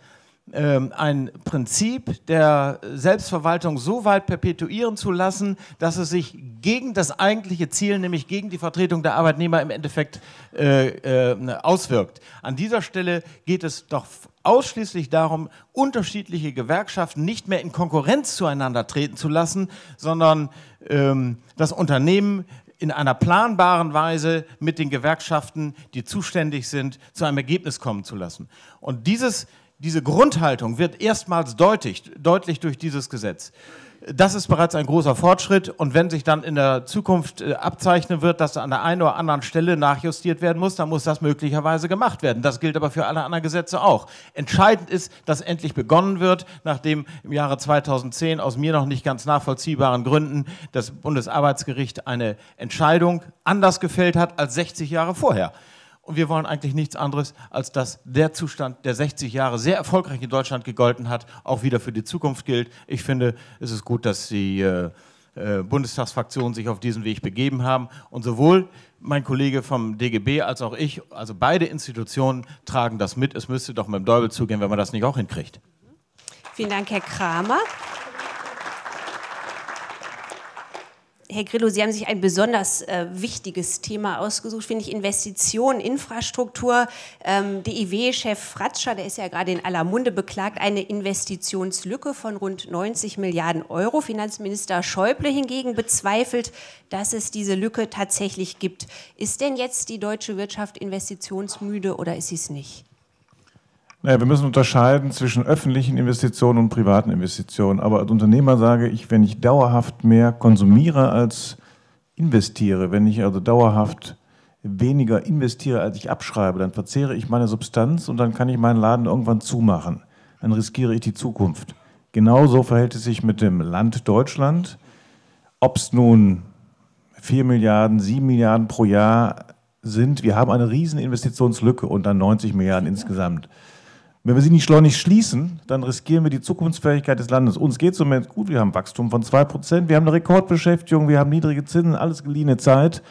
ähm, ein Prinzip der Selbstverwaltung so weit perpetuieren zu lassen, dass es sich gegen das eigentliche Ziel, nämlich gegen die Vertretung der Arbeitnehmer im Endeffekt äh, äh, auswirkt. An dieser Stelle geht es doch ausschließlich darum, unterschiedliche Gewerkschaften nicht mehr in Konkurrenz zueinander treten zu lassen, sondern ähm, das Unternehmen in einer planbaren Weise mit den Gewerkschaften, die zuständig sind, zu einem Ergebnis kommen zu lassen. Und dieses äh, diese Grundhaltung wird erstmals deutlich, deutlich durch dieses Gesetz. Das ist bereits ein großer Fortschritt. Und wenn sich dann in der Zukunft äh, abzeichnen wird, dass an der einen oder anderen Stelle nachjustiert werden muss, dann muss das möglicherweise gemacht werden. Das gilt aber für alle anderen Gesetze auch. Entscheidend ist, dass endlich begonnen wird, nachdem im Jahre 2010 aus mir noch nicht ganz nachvollziehbaren Gründen das Bundesarbeitsgericht eine Entscheidung anders gefällt hat als 60 Jahre vorher. Und wir wollen eigentlich nichts anderes, als dass der Zustand, der 60 Jahre sehr erfolgreich in Deutschland gegolten hat, auch wieder für die Zukunft gilt. Ich finde, es ist gut, dass die äh, äh, Bundestagsfraktionen sich auf diesen Weg begeben haben. Und sowohl mein Kollege vom DGB als auch ich, also beide Institutionen tragen das mit. Es müsste doch mit dem Däubel zugehen, wenn man das nicht auch hinkriegt. Vielen Dank, Herr Kramer. Herr Grillo, Sie haben sich ein besonders äh, wichtiges Thema ausgesucht, finde ich, Investitionen, Infrastruktur. Ähm, DIW-Chef Fratscher, der ist ja gerade in aller Munde, beklagt eine Investitionslücke von rund 90 Milliarden Euro. Finanzminister Schäuble hingegen bezweifelt, dass es diese Lücke tatsächlich gibt. Ist denn jetzt die deutsche Wirtschaft investitionsmüde oder ist sie es nicht? Naja, wir müssen unterscheiden zwischen öffentlichen Investitionen und privaten Investitionen. Aber als Unternehmer sage ich, wenn ich dauerhaft mehr konsumiere als investiere, wenn ich also dauerhaft weniger investiere, als ich abschreibe, dann verzehre ich meine Substanz und dann kann ich meinen Laden irgendwann zumachen. Dann riskiere ich die Zukunft. Genauso verhält es sich mit dem Land Deutschland. Ob es nun 4 Milliarden, 7 Milliarden pro Jahr sind, wir haben eine riesen Investitionslücke und dann 90 Milliarden insgesamt. Wenn wir sie nicht schleunig schließen, dann riskieren wir die Zukunftsfähigkeit des Landes. Uns geht es im Moment gut, wir haben Wachstum von 2%, wir haben eine Rekordbeschäftigung, wir haben niedrige Zinsen, alles geliehene Zeit.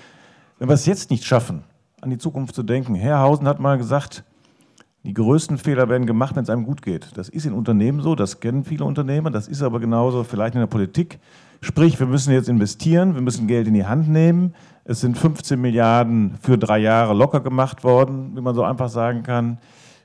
Wenn wir es jetzt nicht schaffen, an die Zukunft zu denken, Herr Hausen hat mal gesagt, die größten Fehler werden gemacht, wenn es einem gut geht. Das ist in Unternehmen so, das kennen viele Unternehmer, das ist aber genauso vielleicht in der Politik. Sprich, wir müssen jetzt investieren, wir müssen Geld in die Hand nehmen. Es sind 15 Milliarden für drei Jahre locker gemacht worden, wie man so einfach sagen kann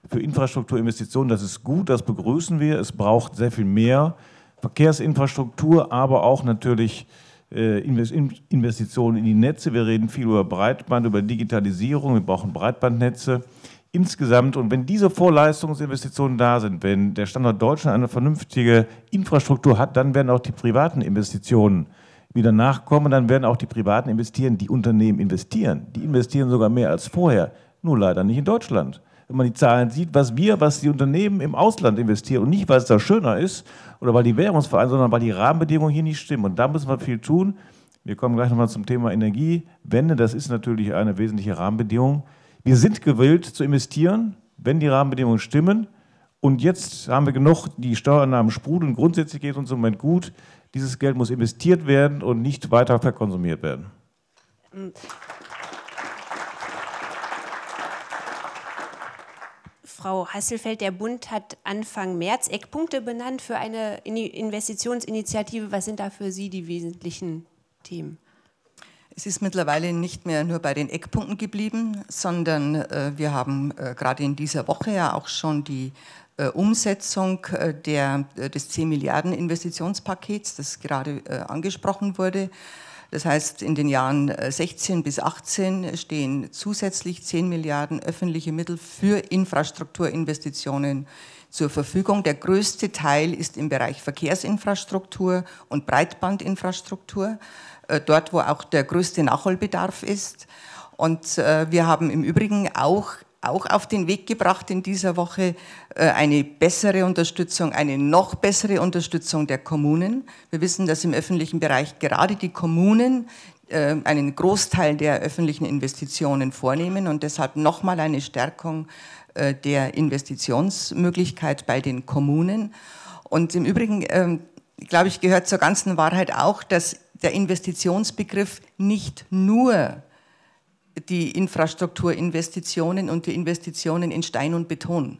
für Infrastrukturinvestitionen. Das ist gut, das begrüßen wir. Es braucht sehr viel mehr Verkehrsinfrastruktur, aber auch natürlich äh, Investitionen in die Netze. Wir reden viel über Breitband, über Digitalisierung. Wir brauchen Breitbandnetze insgesamt. Und wenn diese Vorleistungsinvestitionen da sind, wenn der Standort Deutschland eine vernünftige Infrastruktur hat, dann werden auch die privaten Investitionen wieder nachkommen. Dann werden auch die privaten investieren, die Unternehmen investieren. Die investieren sogar mehr als vorher. Nur leider nicht in Deutschland wenn man die Zahlen sieht, was wir, was die Unternehmen im Ausland investieren und nicht, weil es da schöner ist oder weil die Währungsvereine, sondern weil die Rahmenbedingungen hier nicht stimmen. Und da müssen wir viel tun. Wir kommen gleich nochmal zum Thema Energiewende. Das ist natürlich eine wesentliche Rahmenbedingung. Wir sind gewillt zu investieren, wenn die Rahmenbedingungen stimmen. Und jetzt haben wir genug, die Steuereinnahmen sprudeln. Grundsätzlich geht es uns im Moment gut. Dieses Geld muss investiert werden und nicht weiter verkonsumiert werden. Mhm. Frau Hasselfeld, der Bund hat Anfang März Eckpunkte benannt für eine Investitionsinitiative. Was sind da für Sie die wesentlichen Themen? Es ist mittlerweile nicht mehr nur bei den Eckpunkten geblieben, sondern äh, wir haben äh, gerade in dieser Woche ja auch schon die äh, Umsetzung äh, der, äh, des 10 Milliarden Investitionspakets, das gerade angesprochen wurde, das heißt, in den Jahren 16 äh, bis 18 stehen zusätzlich 10 Milliarden öffentliche Mittel für Infrastrukturinvestitionen zur Verfügung. Der größte Teil ist im Bereich Verkehrsinfrastruktur und Breitbandinfrastruktur, äh, dort wo auch der größte Nachholbedarf ist. Und äh, wir haben im Übrigen auch auch auf den Weg gebracht in dieser Woche äh, eine bessere Unterstützung, eine noch bessere Unterstützung der Kommunen. Wir wissen, dass im öffentlichen Bereich gerade die Kommunen äh, einen Großteil der öffentlichen Investitionen vornehmen und deshalb nochmal eine Stärkung äh, der Investitionsmöglichkeit bei den Kommunen. Und im Übrigen, ähm, glaube ich, gehört zur ganzen Wahrheit auch, dass der Investitionsbegriff nicht nur die Infrastrukturinvestitionen und die Investitionen in Stein und Beton.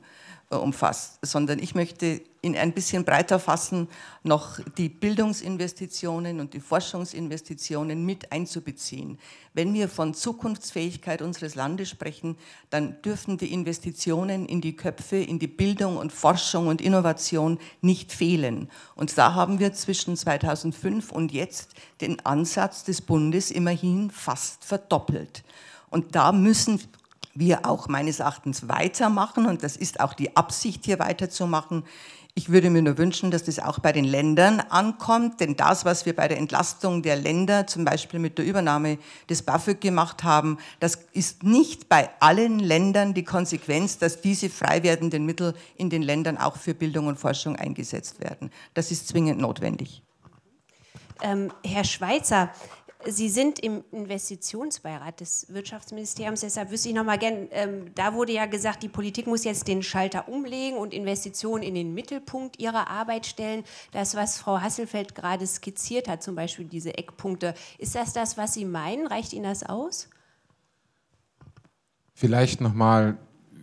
Äh, umfasst, sondern ich möchte in ein bisschen breiter fassen, noch die Bildungsinvestitionen und die Forschungsinvestitionen mit einzubeziehen. Wenn wir von Zukunftsfähigkeit unseres Landes sprechen, dann dürfen die Investitionen in die Köpfe, in die Bildung und Forschung und Innovation nicht fehlen. Und da haben wir zwischen 2005 und jetzt den Ansatz des Bundes immerhin fast verdoppelt. Und da müssen wir auch meines Erachtens weitermachen und das ist auch die Absicht, hier weiterzumachen. Ich würde mir nur wünschen, dass das auch bei den Ländern ankommt, denn das, was wir bei der Entlastung der Länder, zum Beispiel mit der Übernahme des BAföG gemacht haben, das ist nicht bei allen Ländern die Konsequenz, dass diese frei werdenden Mittel in den Ländern auch für Bildung und Forschung eingesetzt werden. Das ist zwingend notwendig. Ähm, Herr Schweizer, Sie sind im Investitionsbeirat des Wirtschaftsministeriums, deshalb wüsste ich noch mal gern, ähm, da wurde ja gesagt, die Politik muss jetzt den Schalter umlegen und Investitionen in den Mittelpunkt ihrer Arbeit stellen. Das, was Frau Hasselfeld gerade skizziert hat, zum Beispiel diese Eckpunkte, ist das das, was Sie meinen? Reicht Ihnen das aus? Vielleicht noch mal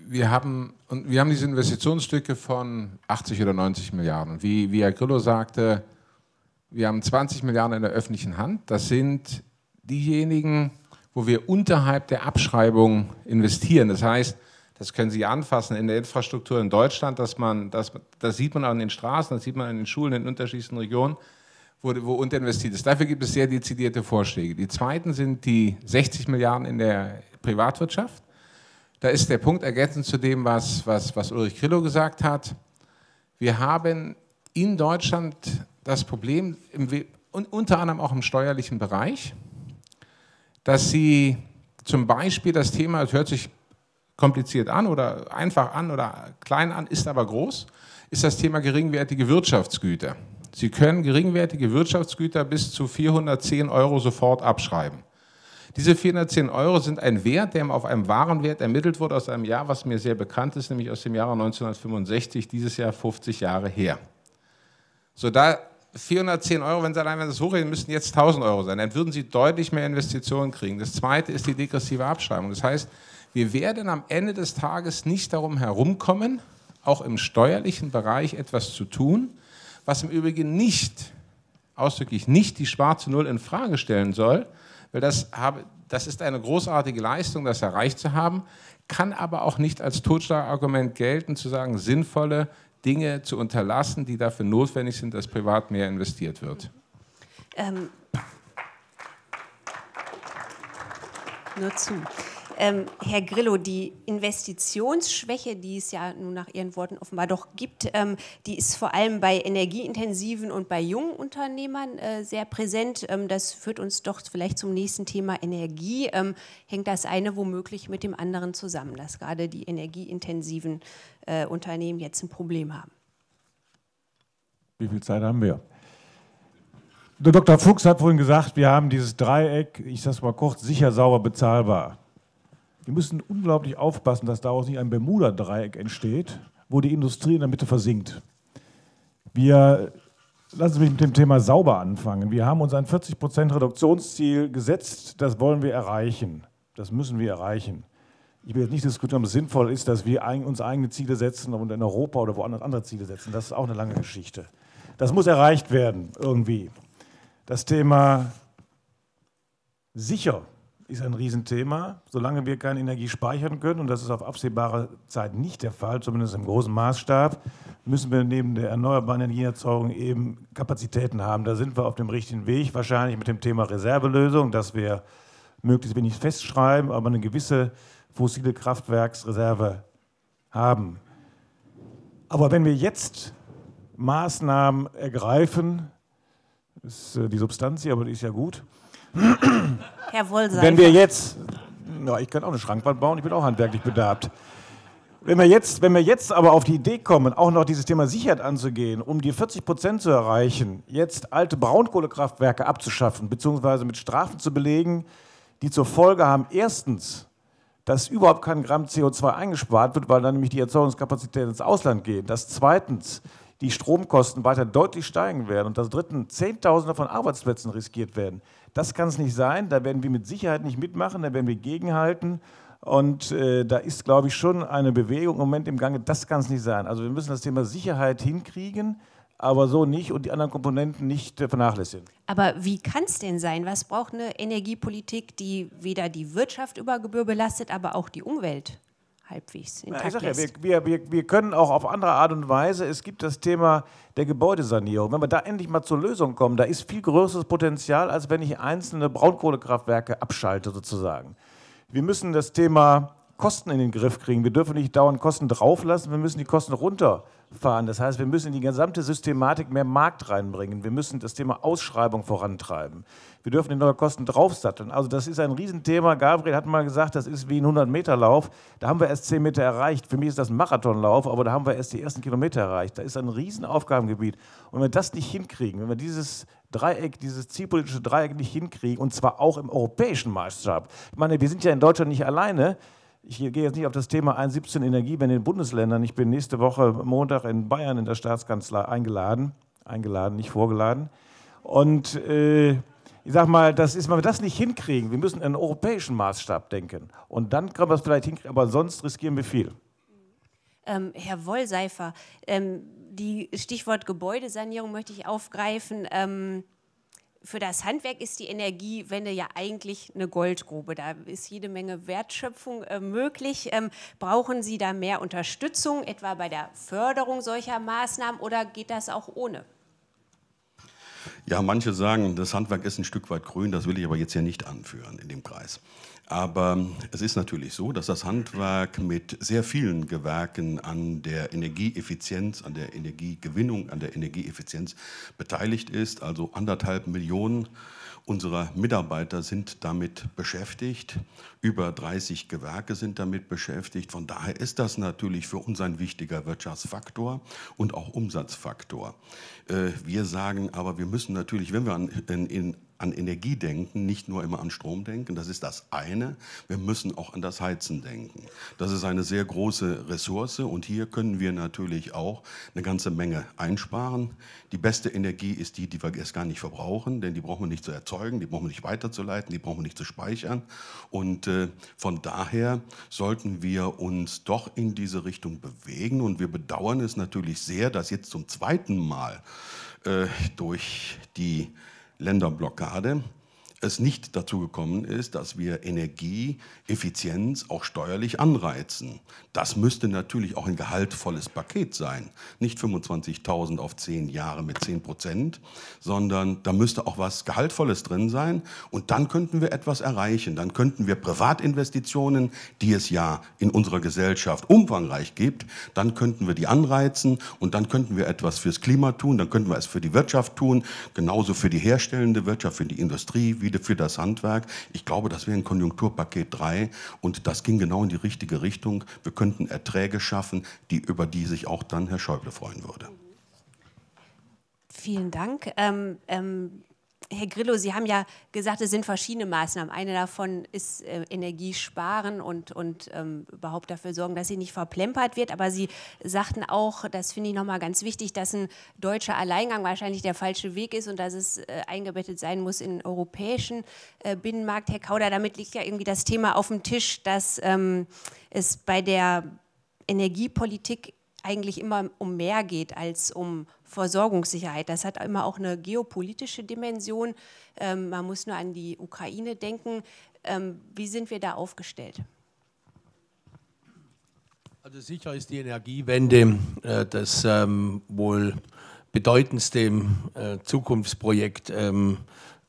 wir haben, und wir haben diese Investitionsstücke von 80 oder 90 Milliarden. Wie, wie Herr Grillo sagte, wir haben 20 Milliarden in der öffentlichen Hand. Das sind diejenigen, wo wir unterhalb der Abschreibung investieren. Das heißt, das können Sie anfassen in der Infrastruktur in Deutschland, dass man, dass, das sieht man an den Straßen, das sieht man an den Schulen in unterschiedlichen Regionen, wo, wo unterinvestiert ist. Dafür gibt es sehr dezidierte Vorschläge. Die zweiten sind die 60 Milliarden in der Privatwirtschaft. Da ist der Punkt ergänzend zu dem, was, was, was Ulrich Grillo gesagt hat. Wir haben in Deutschland das Problem, im, unter anderem auch im steuerlichen Bereich, dass sie zum Beispiel das Thema, es hört sich kompliziert an oder einfach an oder klein an, ist aber groß, ist das Thema geringwertige Wirtschaftsgüter. Sie können geringwertige Wirtschaftsgüter bis zu 410 Euro sofort abschreiben. Diese 410 Euro sind ein Wert, der auf einem Warenwert ermittelt wurde aus einem Jahr, was mir sehr bekannt ist, nämlich aus dem Jahre 1965, dieses Jahr 50 Jahre her. So, da 410 Euro, wenn Sie allein wenn Sie das hochreden, müssten jetzt 1000 Euro sein. Dann würden Sie deutlich mehr Investitionen kriegen. Das zweite ist die degressive Abschreibung. Das heißt, wir werden am Ende des Tages nicht darum herumkommen, auch im steuerlichen Bereich etwas zu tun, was im Übrigen nicht, ausdrücklich nicht die schwarze Null in Frage stellen soll, weil das, habe, das ist eine großartige Leistung, das erreicht zu haben, kann aber auch nicht als Totschlagargument gelten, zu sagen, sinnvolle Dinge zu unterlassen, die dafür notwendig sind, dass privat mehr investiert wird. Ähm, nur zu. Ähm, Herr Grillo, die Investitionsschwäche, die es ja nun nach Ihren Worten offenbar doch gibt, ähm, die ist vor allem bei energieintensiven und bei jungen Unternehmern äh, sehr präsent. Ähm, das führt uns doch vielleicht zum nächsten Thema Energie. Ähm, hängt das eine womöglich mit dem anderen zusammen, dass gerade die energieintensiven äh, Unternehmen jetzt ein Problem haben? Wie viel Zeit haben wir? Der Dr. Fuchs hat vorhin gesagt, wir haben dieses Dreieck, ich sage es mal kurz, sicher, sauber, bezahlbar. Wir müssen unglaublich aufpassen, dass daraus nicht ein Bermuda-Dreieck entsteht, wo die Industrie in der Mitte versinkt. Wir lassen Sie mich mit dem Thema sauber anfangen. Wir haben uns ein 40% prozent Reduktionsziel gesetzt. Das wollen wir erreichen. Das müssen wir erreichen. Ich will jetzt nicht diskutieren, ob es sinnvoll ist, dass wir uns eigene Ziele setzen und in Europa oder woanders andere Ziele setzen. Das ist auch eine lange Geschichte. Das muss erreicht werden, irgendwie. Das Thema sicher ist ein Riesenthema. Solange wir keine Energie speichern können, und das ist auf absehbare Zeit nicht der Fall, zumindest im großen Maßstab, müssen wir neben der erneuerbaren Energieerzeugung eben Kapazitäten haben. Da sind wir auf dem richtigen Weg, wahrscheinlich mit dem Thema Reservelösung, dass wir möglichst wenig festschreiben, aber eine gewisse fossile Kraftwerksreserve haben. Aber wenn wir jetzt Maßnahmen ergreifen, ist äh, die Substanz hier, aber die ist ja gut, Herr Wollseifer. Wenn wir jetzt, ja, ich kann auch eine Schrankwand bauen, ich bin auch handwerklich bedarbt. Wenn wir, jetzt, wenn wir jetzt aber auf die Idee kommen, auch noch dieses Thema Sicherheit anzugehen, um die 40 Prozent zu erreichen, jetzt alte Braunkohlekraftwerke abzuschaffen, beziehungsweise mit Strafen zu belegen, die zur Folge haben, erstens, dass überhaupt kein Gramm CO2 eingespart wird, weil dann nämlich die Erzeugungskapazitäten ins Ausland gehen, dass zweitens die Stromkosten weiter deutlich steigen werden und dass drittens Zehntausende von Arbeitsplätzen riskiert werden. Das kann es nicht sein, da werden wir mit Sicherheit nicht mitmachen, da werden wir gegenhalten. Und äh, da ist, glaube ich, schon eine Bewegung im Moment im Gange. Das kann es nicht sein. Also wir müssen das Thema Sicherheit hinkriegen, aber so nicht und die anderen Komponenten nicht äh, vernachlässigen. Aber wie kann es denn sein? Was braucht eine Energiepolitik, die weder die Wirtschaft über Gebühr belastet, aber auch die Umwelt? halbwegs intakt ja, ich lässt. Ja, wir, wir, wir können auch auf andere Art und Weise, es gibt das Thema der Gebäudesanierung. Wenn wir da endlich mal zur Lösung kommen, da ist viel größeres Potenzial, als wenn ich einzelne Braunkohlekraftwerke abschalte sozusagen. Wir müssen das Thema Kosten in den Griff kriegen. Wir dürfen nicht dauernd Kosten drauflassen, wir müssen die Kosten runterfahren. Das heißt, wir müssen in die gesamte Systematik mehr Markt reinbringen. Wir müssen das Thema Ausschreibung vorantreiben. Wir dürfen die neuen Kosten draufsatteln. Also das ist ein Riesenthema. Gabriel hat mal gesagt, das ist wie ein 100-Meter-Lauf. Da haben wir erst 10 Meter erreicht. Für mich ist das ein Marathonlauf, aber da haben wir erst die ersten Kilometer erreicht. Da ist ein Riesenaufgabengebiet. Und wenn wir das nicht hinkriegen, wenn wir dieses Dreieck, dieses zielpolitische Dreieck nicht hinkriegen, und zwar auch im europäischen Maßstab. Ich meine, wir sind ja in Deutschland nicht alleine. Ich gehe jetzt nicht auf das Thema 1,17 Energie in den Bundesländern. Ich bin nächste Woche Montag in Bayern in der Staatskanzlei eingeladen. Eingeladen, nicht vorgeladen. Und äh, ich sage mal, das ist, wenn wir das nicht hinkriegen, wir müssen einen europäischen Maßstab denken. Und dann können wir es vielleicht hinkriegen, aber sonst riskieren wir viel. Ähm, Herr Wollseifer, ähm, die Stichwort Gebäudesanierung möchte ich aufgreifen. Ähm für das Handwerk ist die Energiewende ja eigentlich eine Goldgrube. Da ist jede Menge Wertschöpfung äh, möglich. Ähm, brauchen Sie da mehr Unterstützung, etwa bei der Förderung solcher Maßnahmen, oder geht das auch ohne? Ja, manche sagen, das Handwerk ist ein Stück weit grün, das will ich aber jetzt hier nicht anführen in dem Kreis. Aber es ist natürlich so, dass das Handwerk mit sehr vielen Gewerken an der Energieeffizienz, an der Energiegewinnung, an der Energieeffizienz beteiligt ist. Also anderthalb Millionen unserer Mitarbeiter sind damit beschäftigt. Über 30 Gewerke sind damit beschäftigt. Von daher ist das natürlich für uns ein wichtiger Wirtschaftsfaktor und auch Umsatzfaktor. Äh, wir sagen aber, wir müssen natürlich, wenn wir in an Energie denken, nicht nur immer an Strom denken. Das ist das eine. Wir müssen auch an das Heizen denken. Das ist eine sehr große Ressource und hier können wir natürlich auch eine ganze Menge einsparen. Die beste Energie ist die, die wir erst gar nicht verbrauchen, denn die brauchen wir nicht zu erzeugen, die brauchen wir nicht weiterzuleiten, die brauchen wir nicht zu speichern. Und äh, von daher sollten wir uns doch in diese Richtung bewegen und wir bedauern es natürlich sehr, dass jetzt zum zweiten Mal äh, durch die Länderblockade es nicht dazu gekommen ist, dass wir Energieeffizienz auch steuerlich anreizen. Das müsste natürlich auch ein gehaltvolles Paket sein. Nicht 25.000 auf 10 Jahre mit 10 Prozent, sondern da müsste auch was Gehaltvolles drin sein. Und dann könnten wir etwas erreichen. Dann könnten wir Privatinvestitionen, die es ja in unserer Gesellschaft umfangreich gibt, dann könnten wir die anreizen und dann könnten wir etwas fürs Klima tun, dann könnten wir es für die Wirtschaft tun, genauso für die herstellende Wirtschaft, für die Industrie, wieder Unterschiede für das Handwerk. Ich glaube, das wäre ein Konjunkturpaket 3 und das ging genau in die richtige Richtung. Wir könnten Erträge schaffen, die, über die sich auch dann Herr Schäuble freuen würde. Vielen Dank. Ähm, ähm, Herr Grillo, Sie haben ja gesagt, es sind verschiedene Maßnahmen. Eine davon ist äh, sparen und, und ähm, überhaupt dafür sorgen, dass sie nicht verplempert wird. Aber Sie sagten auch, das finde ich nochmal ganz wichtig, dass ein deutscher Alleingang wahrscheinlich der falsche Weg ist und dass es äh, eingebettet sein muss in den europäischen äh, Binnenmarkt. Herr Kauder, damit liegt ja irgendwie das Thema auf dem Tisch, dass ähm, es bei der Energiepolitik eigentlich immer um mehr geht als um Versorgungssicherheit. Das hat immer auch eine geopolitische Dimension. Ähm, man muss nur an die Ukraine denken. Ähm, wie sind wir da aufgestellt? Also sicher ist die Energiewende äh, das ähm, wohl bedeutendste äh, Zukunftsprojekt ähm,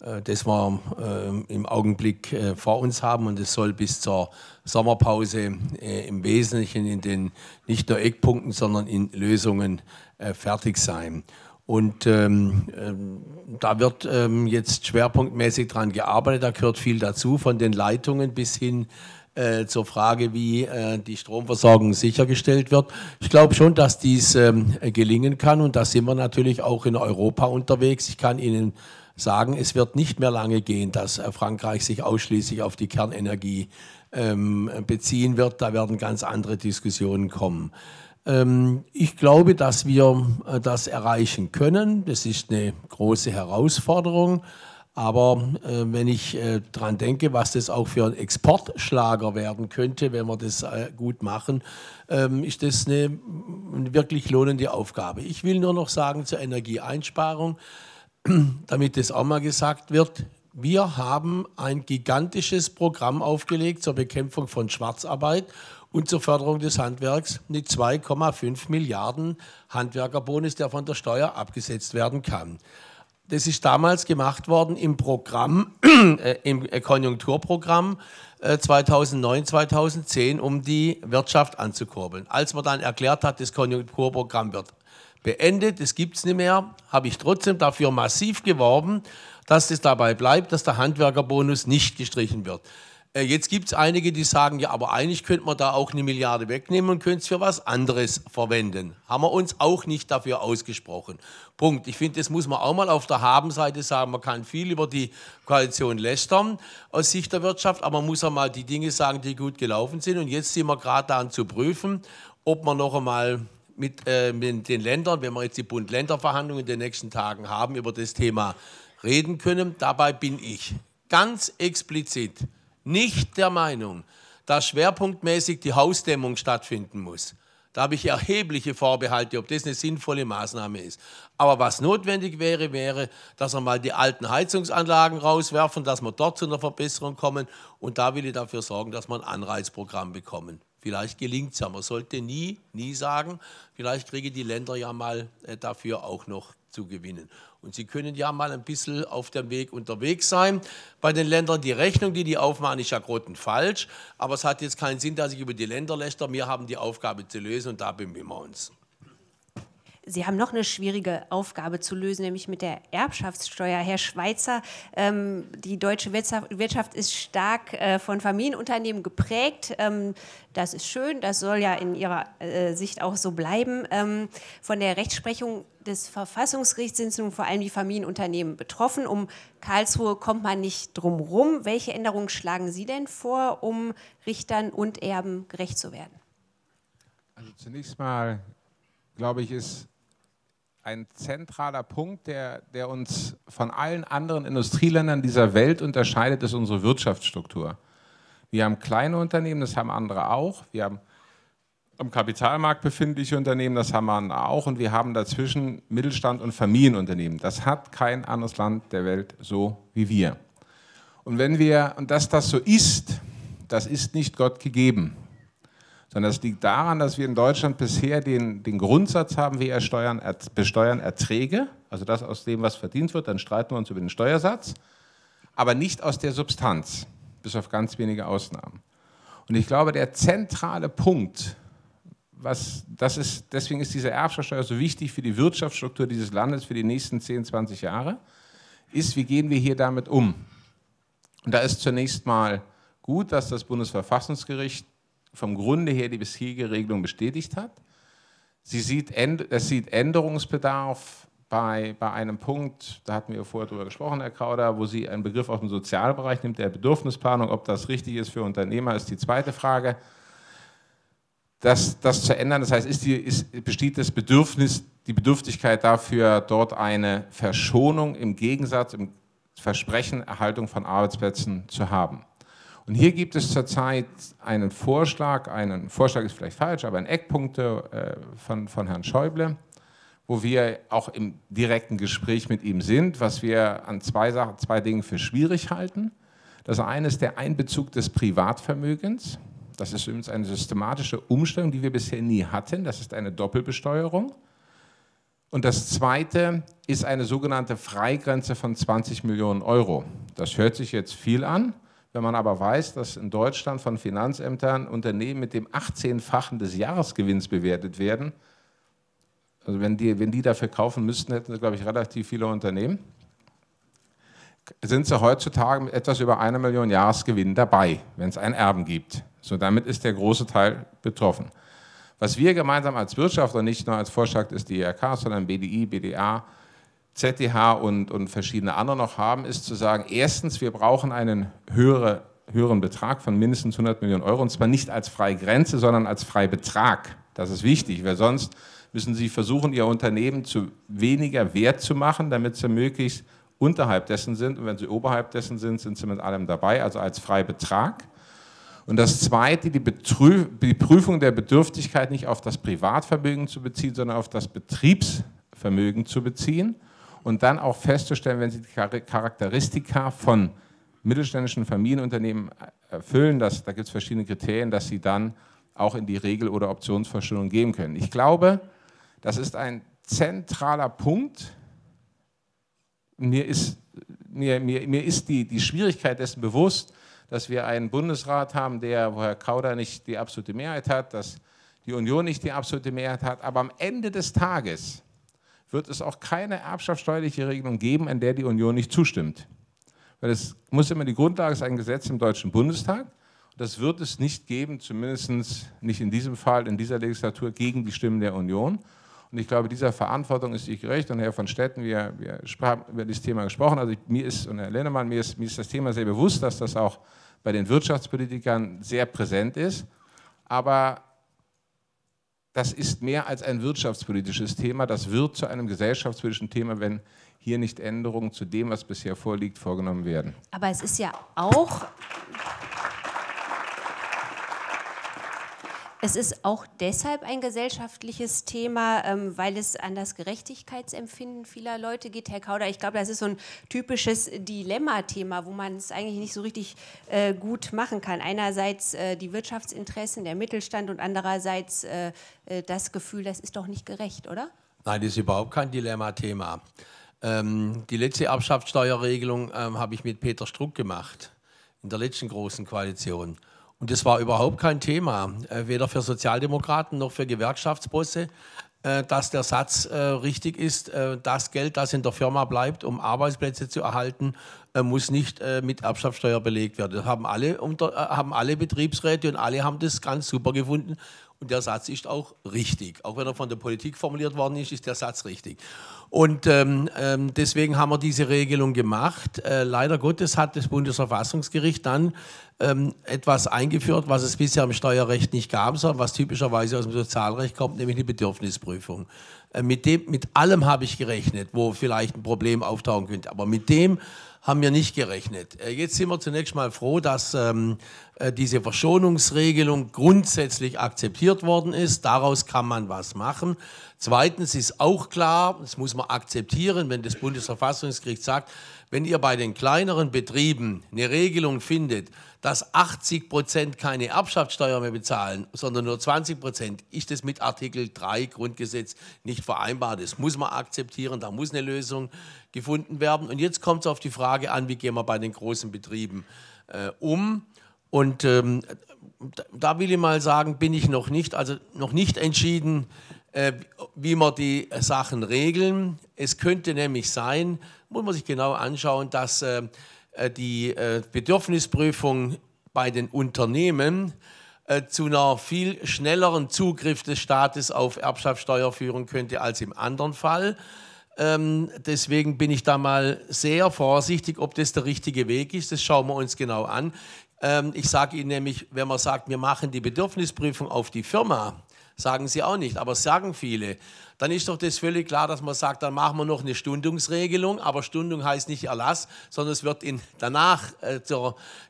äh, das wir ähm, im Augenblick äh, vor uns haben. Und es soll bis zur Sommerpause äh, im Wesentlichen in den nicht nur Eckpunkten, sondern in Lösungen fertig sein. Und ähm, da wird ähm, jetzt schwerpunktmäßig daran gearbeitet. Da gehört viel dazu, von den Leitungen bis hin äh, zur Frage, wie äh, die Stromversorgung sichergestellt wird. Ich glaube schon, dass dies ähm, gelingen kann und da sind wir natürlich auch in Europa unterwegs. Ich kann Ihnen sagen, es wird nicht mehr lange gehen, dass äh, Frankreich sich ausschließlich auf die Kernenergie ähm, beziehen wird. Da werden ganz andere Diskussionen kommen. Ähm, ich glaube, dass wir äh, das erreichen können. Das ist eine große Herausforderung. Aber äh, wenn ich äh, dran denke, was das auch für ein Exportschlager werden könnte, wenn wir das äh, gut machen, ähm, ist das eine, eine wirklich lohnende Aufgabe. Ich will nur noch sagen zur Energieeinsparung damit es auch mal gesagt wird, wir haben ein gigantisches Programm aufgelegt zur Bekämpfung von Schwarzarbeit und zur Förderung des Handwerks mit 2,5 Milliarden Handwerkerbonus, der von der Steuer abgesetzt werden kann. Das ist damals gemacht worden im Programm, äh, im äh, Konjunkturprogramm äh, 2009, 2010, um die Wirtschaft anzukurbeln. Als man dann erklärt hat, das Konjunkturprogramm wird beendet, das gibt es nicht mehr, habe ich trotzdem dafür massiv geworben, dass es dabei bleibt, dass der Handwerkerbonus nicht gestrichen wird. Äh, jetzt gibt es einige, die sagen, ja, aber eigentlich könnte man da auch eine Milliarde wegnehmen und könnte es für was anderes verwenden. Haben wir uns auch nicht dafür ausgesprochen. Punkt. Ich finde, das muss man auch mal auf der Habenseite sagen. Man kann viel über die Koalition lästern aus Sicht der Wirtschaft, aber man muss auch mal die Dinge sagen, die gut gelaufen sind. Und jetzt sind wir gerade daran zu prüfen, ob man noch einmal mit, äh, mit den Ländern, wenn wir jetzt die Bund-Länder-Verhandlungen in den nächsten Tagen haben, über das Thema reden können. Dabei bin ich ganz explizit nicht der Meinung, dass schwerpunktmäßig die Hausdämmung stattfinden muss. Da habe ich erhebliche Vorbehalte, ob das eine sinnvolle Maßnahme ist. Aber was notwendig wäre, wäre, dass wir mal die alten Heizungsanlagen rauswerfen, dass wir dort zu einer Verbesserung kommen. Und da will ich dafür sorgen, dass wir ein Anreizprogramm bekommen. Vielleicht gelingt es ja. Man sollte nie, nie sagen, vielleicht kriegen die Länder ja mal äh, dafür auch noch zu gewinnen. Und Sie können ja mal ein bisschen auf dem Weg unterwegs sein. Bei den Ländern, die Rechnung, die die aufmachen, ist ja grottenfalsch. Aber es hat jetzt keinen Sinn, dass ich über die Länder lächter. Wir haben die Aufgabe zu lösen und da bemühen wir uns. Sie haben noch eine schwierige Aufgabe zu lösen, nämlich mit der Erbschaftssteuer. Herr Schweizer, ähm, die deutsche Wirtschaft ist stark äh, von Familienunternehmen geprägt. Ähm, das ist schön, das soll ja in Ihrer äh, Sicht auch so bleiben. Ähm, von der Rechtsprechung des Verfassungsgerichts sind nun vor allem die Familienunternehmen betroffen. Um Karlsruhe kommt man nicht drum rum. Welche Änderungen schlagen Sie denn vor, um Richtern und Erben gerecht zu werden? Also zunächst mal, glaube ich, ist ein zentraler Punkt, der, der uns von allen anderen Industrieländern dieser Welt unterscheidet, ist unsere Wirtschaftsstruktur. Wir haben kleine Unternehmen, das haben andere auch. Wir haben am Kapitalmarkt befindliche Unternehmen, das haben andere auch. Und wir haben dazwischen Mittelstand und Familienunternehmen. Das hat kein anderes Land der Welt so wie wir. Und wenn wir, und dass das so ist, das ist nicht Gott gegeben sondern das liegt daran, dass wir in Deutschland bisher den, den Grundsatz haben, wir ersteuern, er, besteuern Erträge, also das aus dem, was verdient wird, dann streiten wir uns über den Steuersatz, aber nicht aus der Substanz, bis auf ganz wenige Ausnahmen. Und ich glaube, der zentrale Punkt, was, das ist, deswegen ist diese Erbschaftssteuer so wichtig für die Wirtschaftsstruktur dieses Landes für die nächsten 10, 20 Jahre, ist, wie gehen wir hier damit um? Und da ist zunächst mal gut, dass das Bundesverfassungsgericht vom Grunde her die bisherige Regelung bestätigt hat. Sie sieht, es sieht Änderungsbedarf bei, bei einem Punkt, da hatten wir vorher drüber gesprochen, Herr Krauder, wo Sie einen Begriff aus dem Sozialbereich nimmt, der Bedürfnisplanung, ob das richtig ist für Unternehmer, ist die zweite Frage. Das, das zu ändern, das heißt, ist die, ist, besteht das Bedürfnis, die Bedürftigkeit dafür, dort eine Verschonung im Gegensatz, im Versprechen, Erhaltung von Arbeitsplätzen zu haben. Und hier gibt es zurzeit einen Vorschlag, einen Vorschlag ist vielleicht falsch, aber ein Eckpunkte äh, von, von Herrn Schäuble, wo wir auch im direkten Gespräch mit ihm sind, was wir an zwei, Sachen, zwei Dingen für schwierig halten. Das eine ist der Einbezug des Privatvermögens. Das ist übrigens eine systematische Umstellung, die wir bisher nie hatten. Das ist eine Doppelbesteuerung. Und das Zweite ist eine sogenannte Freigrenze von 20 Millionen Euro. Das hört sich jetzt viel an, wenn man aber weiß, dass in Deutschland von Finanzämtern Unternehmen mit dem 18-fachen des Jahresgewinns bewertet werden, also wenn die, wenn die dafür kaufen müssten, hätten sie, glaube ich, relativ viele Unternehmen, sind sie heutzutage mit etwas über einer Million Jahresgewinn dabei, wenn es ein Erben gibt. So, damit ist der große Teil betroffen. Was wir gemeinsam als Wirtschaftler, nicht nur als Vorschlag des DRK, sondern BDI, BDA, ZDH und, und verschiedene andere noch haben, ist zu sagen, erstens, wir brauchen einen höhere, höheren Betrag von mindestens 100 Millionen Euro, und zwar nicht als freie Grenze, sondern als freie Betrag. Das ist wichtig, weil sonst müssen Sie versuchen, Ihr Unternehmen zu weniger wert zu machen, damit Sie möglichst unterhalb dessen sind. Und wenn Sie oberhalb dessen sind, sind Sie mit allem dabei, also als Betrag. Und das Zweite, die, die Prüfung der Bedürftigkeit nicht auf das Privatvermögen zu beziehen, sondern auf das Betriebsvermögen zu beziehen und dann auch festzustellen, wenn sie die Charakteristika von mittelständischen Familienunternehmen äh, erfüllen, dass, da gibt es verschiedene Kriterien, dass sie dann auch in die Regel- oder Optionsverschüttung gehen können. Ich glaube, das ist ein zentraler Punkt. Mir ist, mir, mir, mir ist die, die Schwierigkeit dessen bewusst, dass wir einen Bundesrat haben, der, wo Herr Kauder nicht die absolute Mehrheit hat, dass die Union nicht die absolute Mehrheit hat. Aber am Ende des Tages wird es auch keine erbschaftssteuerliche Regelung geben, an der die Union nicht zustimmt. Weil es muss immer die Grundlage sein, ein Gesetz im Deutschen Bundestag. Das wird es nicht geben, zumindest nicht in diesem Fall, in dieser Legislatur, gegen die Stimmen der Union. Und ich glaube, dieser Verantwortung ist ich gerecht. Und Herr von Stetten, wir, wir haben über dieses Thema gesprochen. Also mir ist, und Herr Lennemann, mir ist, mir ist das Thema sehr bewusst, dass das auch bei den Wirtschaftspolitikern sehr präsent ist. Aber das ist mehr als ein wirtschaftspolitisches Thema. Das wird zu einem gesellschaftspolitischen Thema, wenn hier nicht Änderungen zu dem, was bisher vorliegt, vorgenommen werden. Aber es ist ja auch Es ist auch deshalb ein gesellschaftliches Thema, ähm, weil es an das Gerechtigkeitsempfinden vieler Leute geht. Herr Kauder, ich glaube, das ist so ein typisches Dilemma-Thema, wo man es eigentlich nicht so richtig äh, gut machen kann. Einerseits äh, die Wirtschaftsinteressen, der Mittelstand und andererseits äh, das Gefühl, das ist doch nicht gerecht, oder? Nein, das ist überhaupt kein Dilemma-Thema. Ähm, die letzte Erbschaftssteuerregelung ähm, habe ich mit Peter Struck gemacht, in der letzten großen Koalition. Und das war überhaupt kein Thema, äh, weder für Sozialdemokraten noch für Gewerkschaftsbosse, äh, dass der Satz äh, richtig ist, das Geld, das in der Firma bleibt, um Arbeitsplätze zu erhalten, muss nicht mit Erbschaftssteuer belegt werden. Das haben alle, haben alle Betriebsräte und alle haben das ganz super gefunden. Und der Satz ist auch richtig. Auch wenn er von der Politik formuliert worden ist, ist der Satz richtig. Und ähm, ähm, deswegen haben wir diese Regelung gemacht. Äh, leider Gottes hat das Bundesverfassungsgericht dann ähm, etwas eingeführt, was es bisher im Steuerrecht nicht gab, sondern was typischerweise aus dem Sozialrecht kommt, nämlich die Bedürfnisprüfung. Äh, mit, dem, mit allem habe ich gerechnet, wo vielleicht ein Problem auftauchen könnte. Aber mit dem haben wir nicht gerechnet. Äh, jetzt sind wir zunächst mal froh, dass ähm, äh, diese Verschonungsregelung grundsätzlich akzeptiert worden ist. Daraus kann man was machen. Zweitens ist auch klar, das muss man akzeptieren, wenn das Bundesverfassungsgericht sagt, wenn ihr bei den kleineren Betrieben eine Regelung findet, dass 80 Prozent keine Erbschaftssteuer mehr bezahlen, sondern nur 20 Prozent, ist das mit Artikel 3 Grundgesetz nicht vereinbar. Das muss man akzeptieren, da muss eine Lösung gefunden werden. Und jetzt kommt es auf die Frage an, wie gehen wir bei den großen Betrieben äh, um. Und ähm, da will ich mal sagen, bin ich noch nicht, also noch nicht entschieden, äh, wie man die äh, Sachen regeln. Es könnte nämlich sein, muss man sich genau anschauen, dass äh, die Bedürfnisprüfung bei den Unternehmen zu einer viel schnelleren Zugriff des Staates auf Erbschaftssteuer führen könnte als im anderen Fall. Ähm, deswegen bin ich da mal sehr vorsichtig, ob das der richtige Weg ist. Das schauen wir uns genau an. Ähm, ich sage Ihnen nämlich, wenn man sagt, wir machen die Bedürfnisprüfung auf die Firma, Sagen sie auch nicht, aber sagen viele. Dann ist doch das völlig klar, dass man sagt, dann machen wir noch eine Stundungsregelung, aber Stundung heißt nicht Erlass, sondern es wird in, danach äh,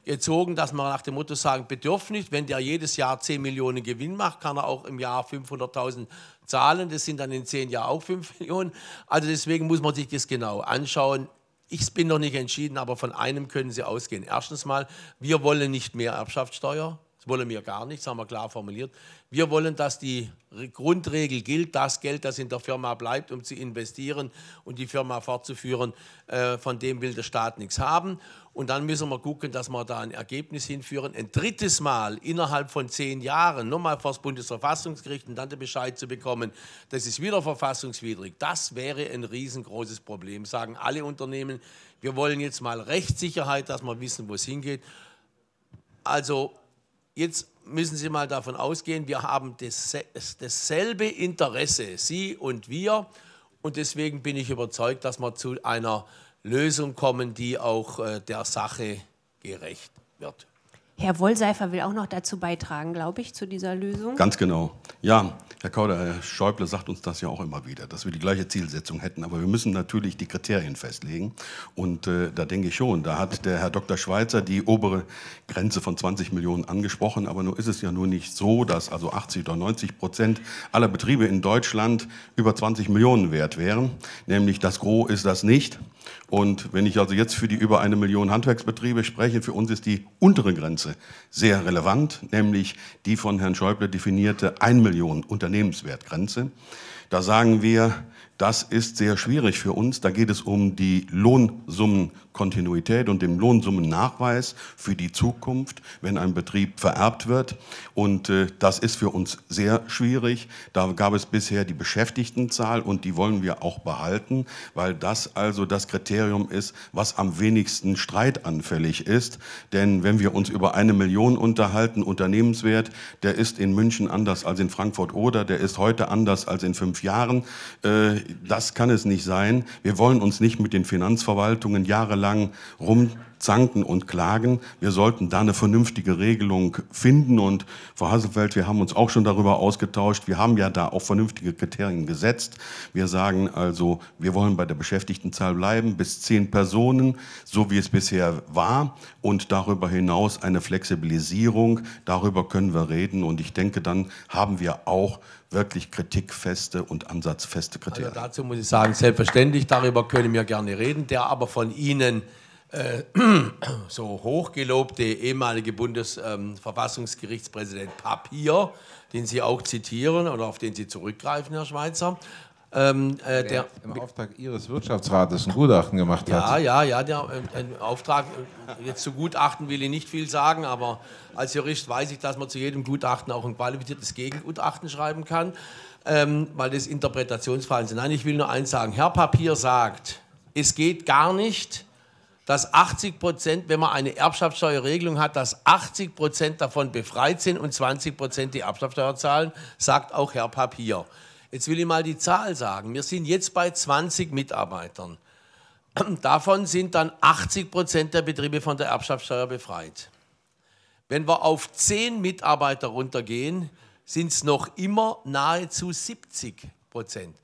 gezogen, dass man nach dem Motto sagen, Bedürfnis, wenn der jedes Jahr 10 Millionen Gewinn macht, kann er auch im Jahr 500.000 zahlen, das sind dann in 10 Jahren auch 5 Millionen. Also deswegen muss man sich das genau anschauen. Ich bin noch nicht entschieden, aber von einem können Sie ausgehen. Erstens mal, wir wollen nicht mehr Erbschaftssteuer wollen wir gar nicht, das haben wir klar formuliert. Wir wollen, dass die Grundregel gilt, das Geld, das in der Firma bleibt, um zu investieren und die Firma fortzuführen, äh, von dem will der Staat nichts haben. Und dann müssen wir gucken, dass wir da ein Ergebnis hinführen. Ein drittes Mal innerhalb von zehn Jahren nochmal vor das Bundesverfassungsgericht und dann den Bescheid zu bekommen, das ist wieder verfassungswidrig. Das wäre ein riesengroßes Problem, sagen alle Unternehmen. Wir wollen jetzt mal Rechtssicherheit, dass wir wissen, wo es hingeht. Also jetzt müssen Sie mal davon ausgehen, wir haben dasselbe Interesse, Sie und wir. Und deswegen bin ich überzeugt, dass wir zu einer Lösung kommen, die auch äh, der Sache gerecht wird. Herr Wollseifer will auch noch dazu beitragen, glaube ich, zu dieser Lösung. Ganz genau. Ja, Herr Kauder, Herr Schäuble sagt uns das ja auch immer wieder, dass wir die gleiche Zielsetzung hätten. Aber wir müssen natürlich die Kriterien festlegen. Und äh, da denke ich schon, da hat der Herr Dr. Schweizer die obere Grenze von 20 Millionen angesprochen. Aber nur ist es ja nur nicht so, dass also 80 oder 90 Prozent aller Betriebe in Deutschland über 20 Millionen wert wären. Nämlich das Gros ist das nicht. Und wenn ich also jetzt für die über eine Million Handwerksbetriebe spreche, für uns ist die untere Grenze sehr relevant, nämlich die von Herrn Schäuble definierte 1 Million Unternehmenswertgrenze. Da sagen wir, das ist sehr schwierig für uns. Da geht es um die Lohnsummenkontinuität und den Lohnsummennachweis für die Zukunft, wenn ein Betrieb vererbt wird. Und äh, das ist für uns sehr schwierig. Da gab es bisher die Beschäftigtenzahl und die wollen wir auch behalten, weil das also das Kriterium ist, was am wenigsten streitanfällig ist. Denn wenn wir uns über eine Million unterhalten, Unternehmenswert, der ist in München anders als in Frankfurt oder der ist heute anders als in fünf Jahren. Äh, das kann es nicht sein. Wir wollen uns nicht mit den Finanzverwaltungen jahrelang rum zanken und klagen. Wir sollten da eine vernünftige Regelung finden. Und Frau Hasselfeld, wir haben uns auch schon darüber ausgetauscht. Wir haben ja da auch vernünftige Kriterien gesetzt. Wir sagen also, wir wollen bei der Beschäftigtenzahl bleiben, bis zehn Personen, so wie es bisher war. Und darüber hinaus eine Flexibilisierung. Darüber können wir reden. Und ich denke, dann haben wir auch wirklich kritikfeste und ansatzfeste Kriterien. Also dazu muss ich sagen, selbstverständlich, darüber können wir gerne reden. Der aber von Ihnen äh, so hochgelobte ehemalige Bundesverfassungsgerichtspräsident ähm, Papier, den Sie auch zitieren oder auf den Sie zurückgreifen, Herr Schweizer, ähm, äh, der, im Auftrag Ihres Wirtschaftsrates ein Gutachten gemacht ja, hat. Ja, ja, ja, äh, im Auftrag, äh, jetzt zu Gutachten will ich nicht viel sagen, aber als Jurist weiß ich, dass man zu jedem Gutachten auch ein qualifiziertes Gegengutachten schreiben kann, ähm, weil das Interpretationsfragen sind. Nein, ich will nur eins sagen. Herr Papier sagt, es geht gar nicht, dass 80 Prozent, wenn man eine Erbschaftssteuerregelung hat, dass 80 Prozent davon befreit sind und 20 Prozent die Erbschaftssteuer zahlen, sagt auch Herr Papier. Jetzt will ich mal die Zahl sagen. Wir sind jetzt bei 20 Mitarbeitern. Davon sind dann 80 Prozent der Betriebe von der Erbschaftssteuer befreit. Wenn wir auf 10 Mitarbeiter runtergehen, sind es noch immer nahezu 70 Prozent.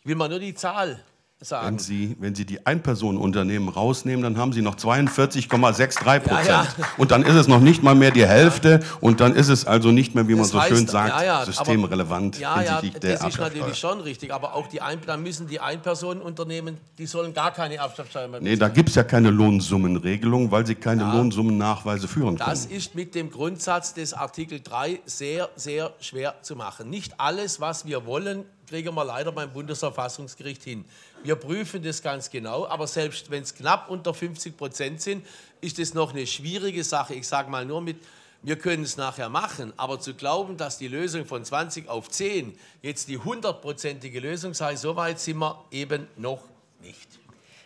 Ich will mal nur die Zahl sagen. Wenn Sie, wenn Sie die Einpersonenunternehmen rausnehmen, dann haben Sie noch 42,63 Prozent. Ja, ja. Und dann ist es noch nicht mal mehr die Hälfte. Und dann ist es also nicht mehr, wie man das so heißt, schön sagt, ja, systemrelevant ja, hinsichtlich ja, der Das ist natürlich schon richtig. Aber auch die Ein dann müssen die Einpersonenunternehmen, die sollen gar keine Erbschaftssteuer mehr bezahlen. Nee, da gibt es ja keine Lohnsummenregelung, weil sie keine Lohnsummen-Nachweise führen können. Das ist mit dem Grundsatz des Artikel 3 sehr, sehr schwer zu machen. Nicht alles, was wir wollen, kriegen wir leider beim Bundesverfassungsgericht hin. Wir prüfen das ganz genau, aber selbst wenn es knapp unter 50 Prozent sind, ist das noch eine schwierige Sache. Ich sage mal nur mit, wir können es nachher machen, aber zu glauben, dass die Lösung von 20 auf 10 jetzt die hundertprozentige Lösung sei, so weit sind wir eben noch nicht.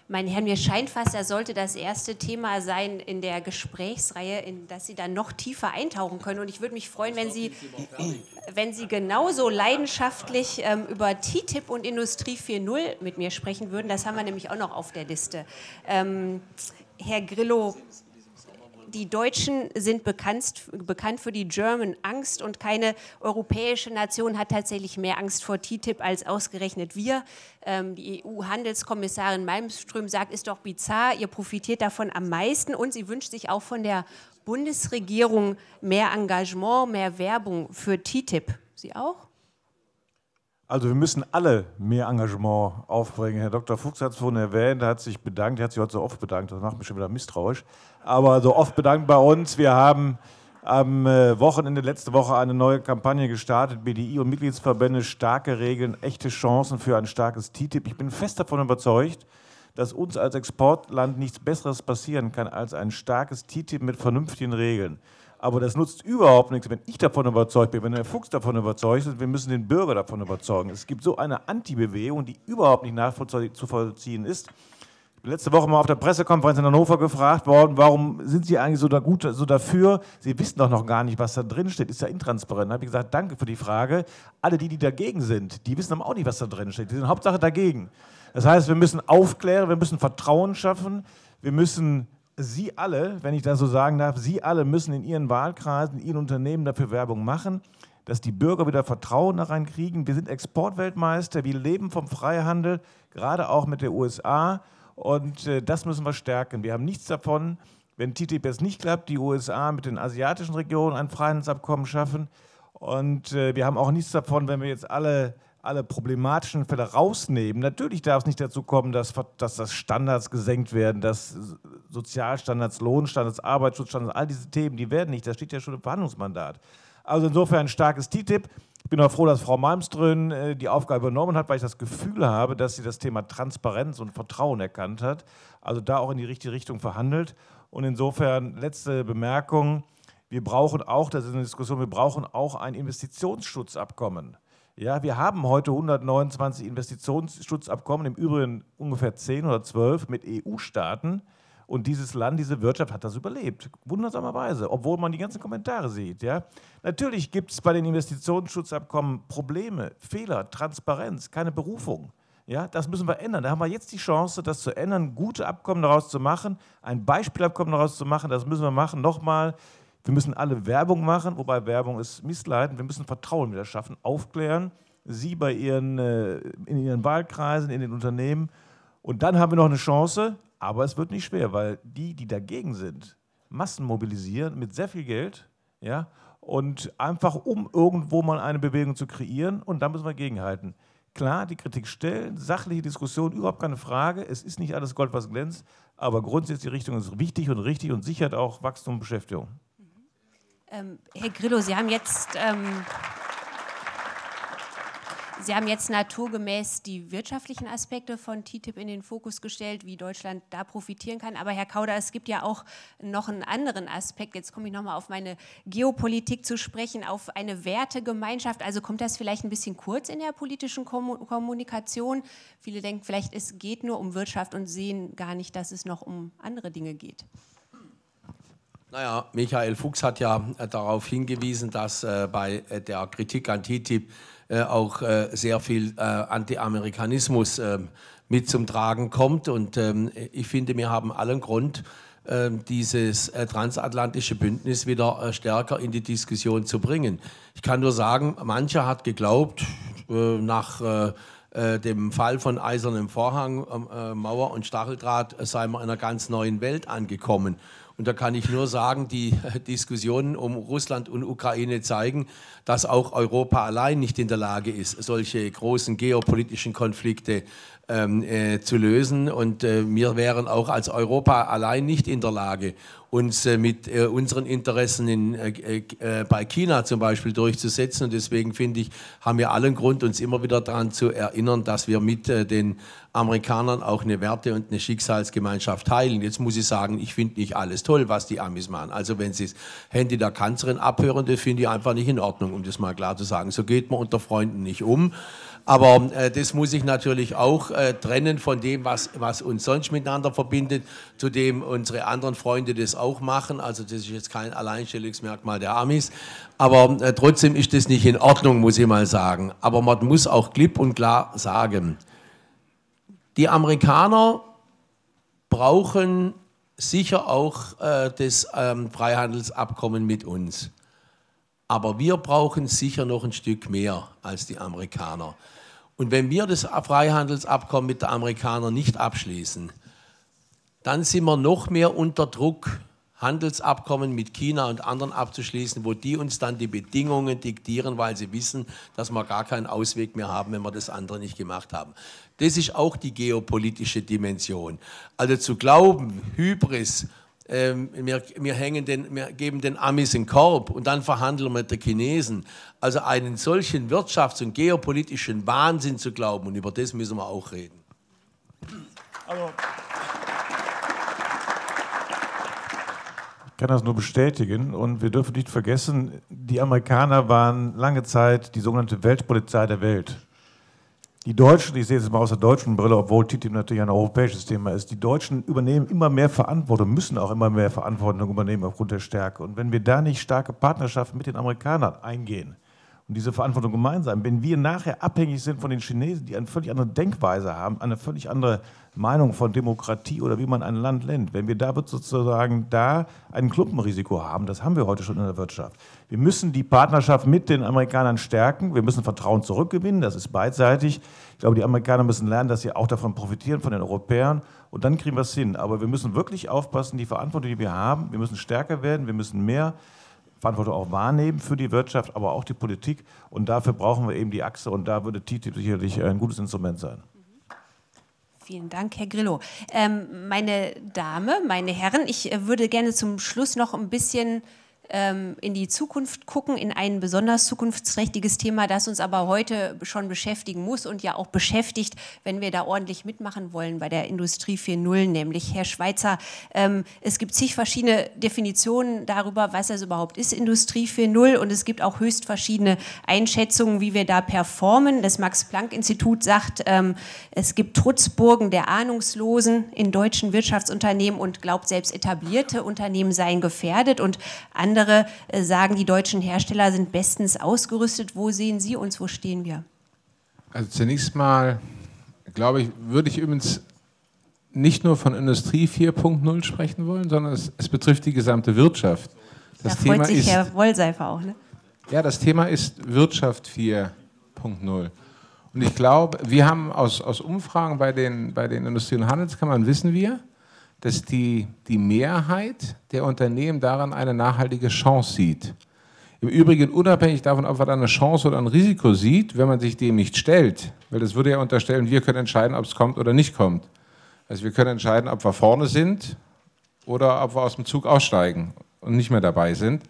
Meine Herren, mir scheint fast, das sollte das erste Thema sein in der Gesprächsreihe, in das Sie dann noch tiefer eintauchen können. Und ich würde mich freuen, wenn Sie, wenn Sie genauso leidenschaftlich ähm, über TTIP und Industrie 4.0 mit mir sprechen würden. Das haben wir nämlich auch noch auf der Liste. Ähm, Herr Grillo, die Deutschen sind bekannt, bekannt für die German Angst und keine europäische Nation hat tatsächlich mehr Angst vor TTIP als ausgerechnet wir. Ähm, die EU-Handelskommissarin Malmström sagt, ist doch bizarr, ihr profitiert davon am meisten und sie wünscht sich auch von der Bundesregierung mehr Engagement, mehr Werbung für TTIP. Sie auch? Also wir müssen alle mehr Engagement aufbringen. Herr Dr. Fuchs hat es vorhin erwähnt, er hat sich bedankt, er hat sich heute so oft bedankt, das macht mich schon wieder misstrauisch aber so oft bedankt bei uns. Wir haben am äh, Wochenende, letzte Woche, eine neue Kampagne gestartet. BDI und Mitgliedsverbände, starke Regeln, echte Chancen für ein starkes TTIP. Ich bin fest davon überzeugt, dass uns als Exportland nichts Besseres passieren kann als ein starkes TTIP mit vernünftigen Regeln. Aber das nutzt überhaupt nichts, wenn ich davon überzeugt bin, wenn Herr Fuchs davon überzeugt ist, wir müssen den Bürger davon überzeugen. Es gibt so eine Anti-Bewegung, die überhaupt nicht nachvollziehen ist letzte Woche mal auf der Pressekonferenz in Hannover gefragt worden, warum sind Sie eigentlich so, da gut, so dafür? Sie wissen doch noch gar nicht, was da drin steht. Ist ja intransparent. Da habe ich gesagt, danke für die Frage. Alle die, die dagegen sind, die wissen aber auch nicht, was da drin steht. Die sind Hauptsache dagegen. Das heißt, wir müssen aufklären, wir müssen Vertrauen schaffen, wir müssen Sie alle, wenn ich das so sagen darf, Sie alle müssen in Ihren Wahlkreisen, in Ihren Unternehmen dafür Werbung machen, dass die Bürger wieder Vertrauen da reinkriegen. Wir sind Exportweltmeister, wir leben vom Freihandel, gerade auch mit der USA. Und äh, das müssen wir stärken. Wir haben nichts davon, wenn TTIP es nicht klappt, die USA mit den asiatischen Regionen ein Freihandelsabkommen schaffen. Und äh, wir haben auch nichts davon, wenn wir jetzt alle, alle problematischen Fälle rausnehmen. Natürlich darf es nicht dazu kommen, dass, dass das Standards gesenkt werden, dass Sozialstandards, Lohnstandards, Arbeitsschutzstandards, all diese Themen, die werden nicht. Das steht ja schon im Verhandlungsmandat. Also insofern ein starkes TTIP. Ich bin auch froh, dass Frau Malmström äh, die Aufgabe übernommen hat, weil ich das Gefühl habe, dass sie das Thema Transparenz und Vertrauen erkannt hat. Also da auch in die richtige Richtung verhandelt. Und insofern letzte Bemerkung. Wir brauchen auch, das ist eine Diskussion, wir brauchen auch ein Investitionsschutzabkommen. Ja, wir haben heute 129 Investitionsschutzabkommen, im Übrigen ungefähr 10 oder 12 mit EU-Staaten. Und dieses Land, diese Wirtschaft hat das überlebt, wundersamerweise, obwohl man die ganzen Kommentare sieht. Ja? Natürlich gibt es bei den Investitionsschutzabkommen Probleme, Fehler, Transparenz, keine Berufung. Ja, das müssen wir ändern. Da haben wir jetzt die Chance, das zu ändern, gute Abkommen daraus zu machen, ein Beispielabkommen daraus zu machen. Das müssen wir machen. Nochmal, wir müssen alle Werbung machen, wobei Werbung ist missleitend. Wir müssen Vertrauen wieder schaffen, aufklären, Sie bei Ihren, äh, in Ihren Wahlkreisen, in den Unternehmen. Und dann haben wir noch eine Chance, aber es wird nicht schwer, weil die, die dagegen sind, Massen mobilisieren mit sehr viel Geld, ja, und einfach um irgendwo mal eine Bewegung zu kreieren und da müssen wir gegenhalten. Klar, die Kritik stellen, sachliche Diskussion, überhaupt keine Frage. Es ist nicht alles Gold, was glänzt, aber grundsätzlich die Richtung ist wichtig und richtig und sichert auch Wachstum und Beschäftigung. Ähm, Herr Grillo, Sie haben jetzt. Ähm Sie haben jetzt naturgemäß die wirtschaftlichen Aspekte von TTIP in den Fokus gestellt, wie Deutschland da profitieren kann. Aber Herr Kauder, es gibt ja auch noch einen anderen Aspekt. Jetzt komme ich nochmal auf meine Geopolitik zu sprechen, auf eine Wertegemeinschaft. Also kommt das vielleicht ein bisschen kurz in der politischen Kommunikation? Viele denken vielleicht, es geht nur um Wirtschaft und sehen gar nicht, dass es noch um andere Dinge geht. Naja, Michael Fuchs hat ja äh, darauf hingewiesen, dass äh, bei äh, der Kritik an TTIP äh, auch äh, sehr viel äh, Anti-Amerikanismus ähm, mit zum Tragen kommt. Und ähm, ich finde, wir haben allen Grund, ähm, dieses äh, transatlantische Bündnis wieder äh, stärker in die Diskussion zu bringen. Ich kann nur sagen, mancher hat geglaubt, nach dem Fall von Eisernem Vorhang, ähm, Mauer und Stacheldraht, sei man in einer ganz neuen Welt angekommen. Und da kann ich nur sagen, die Diskussionen um Russland und Ukraine zeigen, dass auch Europa allein nicht in der Lage ist, solche großen geopolitischen Konflikte ähm, äh, zu lösen. Und äh, wir wären auch als Europa allein nicht in der Lage, uns äh, mit äh, unseren Interessen in, äh, äh, bei China zum Beispiel durchzusetzen. Und deswegen finde ich, haben wir allen Grund, uns immer wieder daran zu erinnern, dass wir mit den Amerikanern auch eine Werte- und eine Schicksalsgemeinschaft teilen. Jetzt muss ich sagen, ich finde nicht alles toll, was die Amis machen. Also wenn sie das Handy der Kanzlerin abhören, das finde ich einfach nicht in Ordnung, um das mal klar zu sagen. So geht man unter Freunden nicht um. Aber äh, das muss ich natürlich auch äh, trennen von dem, was, was uns sonst miteinander verbindet, zu dem unsere anderen Freunde das auch machen. Also das ist jetzt kein Alleinstellungsmerkmal der Amis. Aber äh, trotzdem ist das nicht in Ordnung, muss ich mal sagen. Aber man muss auch klipp und klar sagen, die Amerikaner brauchen sicher auch äh, das ähm, Freihandelsabkommen mit uns. Aber wir brauchen sicher noch ein Stück mehr als die Amerikaner. Und wenn wir das Freihandelsabkommen mit den Amerikanern nicht abschließen, dann sind wir noch mehr unter Druck, Handelsabkommen mit China und anderen abzuschließen, wo die uns dann die Bedingungen diktieren, weil sie wissen, dass wir gar keinen Ausweg mehr haben, wenn wir das andere nicht gemacht haben. Das ist auch die geopolitische Dimension. Also zu glauben, Hybris, ähm, wir, wir, hängen den, wir geben den Amis einen Korb und dann verhandeln wir mit den Chinesen. Also einen solchen wirtschafts- und geopolitischen Wahnsinn zu glauben, und über das müssen wir auch reden. Also. Ich kann das nur bestätigen und wir dürfen nicht vergessen, die Amerikaner waren lange Zeit die sogenannte Weltpolizei der Welt. Die Deutschen, ich sehe es mal aus der deutschen Brille, obwohl TTIP natürlich ein europäisches Thema ist, die Deutschen übernehmen immer mehr Verantwortung, müssen auch immer mehr Verantwortung übernehmen aufgrund der Stärke. Und wenn wir da nicht starke Partnerschaften mit den Amerikanern eingehen, und diese Verantwortung gemeinsam. Wenn wir nachher abhängig sind von den Chinesen, die eine völlig andere Denkweise haben, eine völlig andere Meinung von Demokratie oder wie man ein Land nennt, wenn wir da sozusagen da ein Klumpenrisiko haben, das haben wir heute schon in der Wirtschaft. Wir müssen die Partnerschaft mit den Amerikanern stärken, wir müssen Vertrauen zurückgewinnen, das ist beidseitig. Ich glaube, die Amerikaner müssen lernen, dass sie auch davon profitieren, von den Europäern und dann kriegen wir es hin. Aber wir müssen wirklich aufpassen, die Verantwortung, die wir haben, wir müssen stärker werden, wir müssen mehr Verantwortung auch wahrnehmen für die Wirtschaft, aber auch die Politik. Und dafür brauchen wir eben die Achse. Und da würde TTIP sicherlich ein gutes Instrument sein. Vielen Dank, Herr Grillo. Ähm, meine Dame, meine Herren, ich äh, würde gerne zum Schluss noch ein bisschen ähm, in die Zukunft gucken, in ein besonders zukunftsträchtiges Thema, das uns aber heute schon beschäftigen muss und ja auch beschäftigt, wenn wir da ordentlich mitmachen wollen bei der Industrie 4.0, nämlich Herr Schweizer, ähm, es gibt zig verschiedene Definitionen darüber, was das überhaupt ist, Industrie 4.0 und es gibt auch höchst verschiedene Einschätzungen, wie wir da performen. Das Max-Planck-Institut sagt, ähm, es gibt Trutzburgen der Ahnungslosen in deutschen Wirtschaftsunternehmen und glaubt, selbst etablierte Unternehmen seien gefährdet und andere andere äh, sagen, die deutschen Hersteller sind bestens ausgerüstet. Wo sehen Sie uns? Wo stehen wir? Also zunächst mal, glaube ich, würde ich übrigens nicht nur von Industrie 4.0 sprechen wollen, sondern es, es, betrifft die gesamte Wirtschaft. Das da freut Thema sich ist, Herr Wollseifer auch, ne? Ja, das Thema ist Wirtschaft 4.0. Und ich glaube, wir haben aus, aus Umfragen bei den, bei den Industrie- und Handelskammern, wissen wir, dass die, die Mehrheit der Unternehmen daran eine nachhaltige Chance sieht. Im Übrigen unabhängig davon, ob man da eine Chance oder ein Risiko sieht, wenn man sich dem nicht stellt, weil das würde ja unterstellen, wir können entscheiden, ob es kommt oder nicht kommt. Also wir können entscheiden, ob wir vorne sind oder ob wir aus dem Zug aussteigen und nicht mehr dabei sind.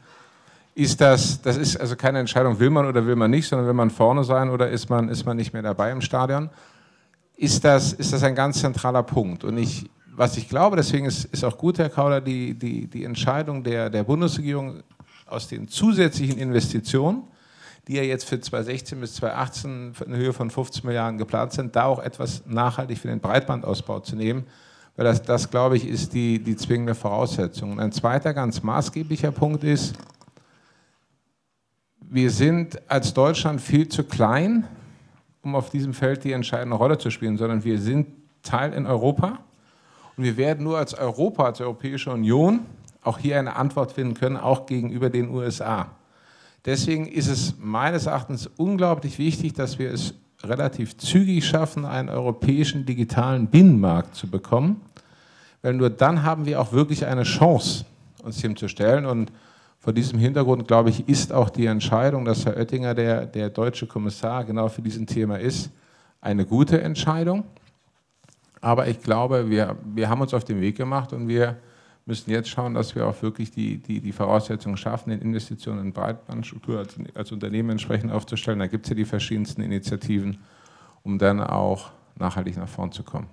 Ist das, das ist also keine Entscheidung, will man oder will man nicht, sondern will man vorne sein oder ist man, ist man nicht mehr dabei im Stadion. Ist das, ist das ein ganz zentraler Punkt. Und ich was ich glaube, deswegen ist, ist auch gut, Herr Kauder, die, die, die Entscheidung der, der Bundesregierung aus den zusätzlichen Investitionen, die ja jetzt für 2016 bis 2018 in Höhe von 15 Milliarden geplant sind, da auch etwas nachhaltig für den Breitbandausbau zu nehmen. Weil das, das glaube ich, ist die, die zwingende Voraussetzung. Und ein zweiter ganz maßgeblicher Punkt ist, wir sind als Deutschland viel zu klein, um auf diesem Feld die entscheidende Rolle zu spielen, sondern wir sind Teil in Europa und wir werden nur als Europa, als Europäische Union auch hier eine Antwort finden können, auch gegenüber den USA. Deswegen ist es meines Erachtens unglaublich wichtig, dass wir es relativ zügig schaffen, einen europäischen digitalen Binnenmarkt zu bekommen, weil nur dann haben wir auch wirklich eine Chance, uns dem zu stellen. Und vor diesem Hintergrund, glaube ich, ist auch die Entscheidung, dass Herr Oettinger, der, der deutsche Kommissar, genau für diesen Thema ist, eine gute Entscheidung. Aber ich glaube, wir, wir haben uns auf den Weg gemacht und wir müssen jetzt schauen, dass wir auch wirklich die, die, die Voraussetzungen schaffen, den Investitionen in Breitbandstruktur als, als Unternehmen entsprechend aufzustellen. Da gibt es ja die verschiedensten Initiativen, um dann auch nachhaltig nach vorn zu kommen.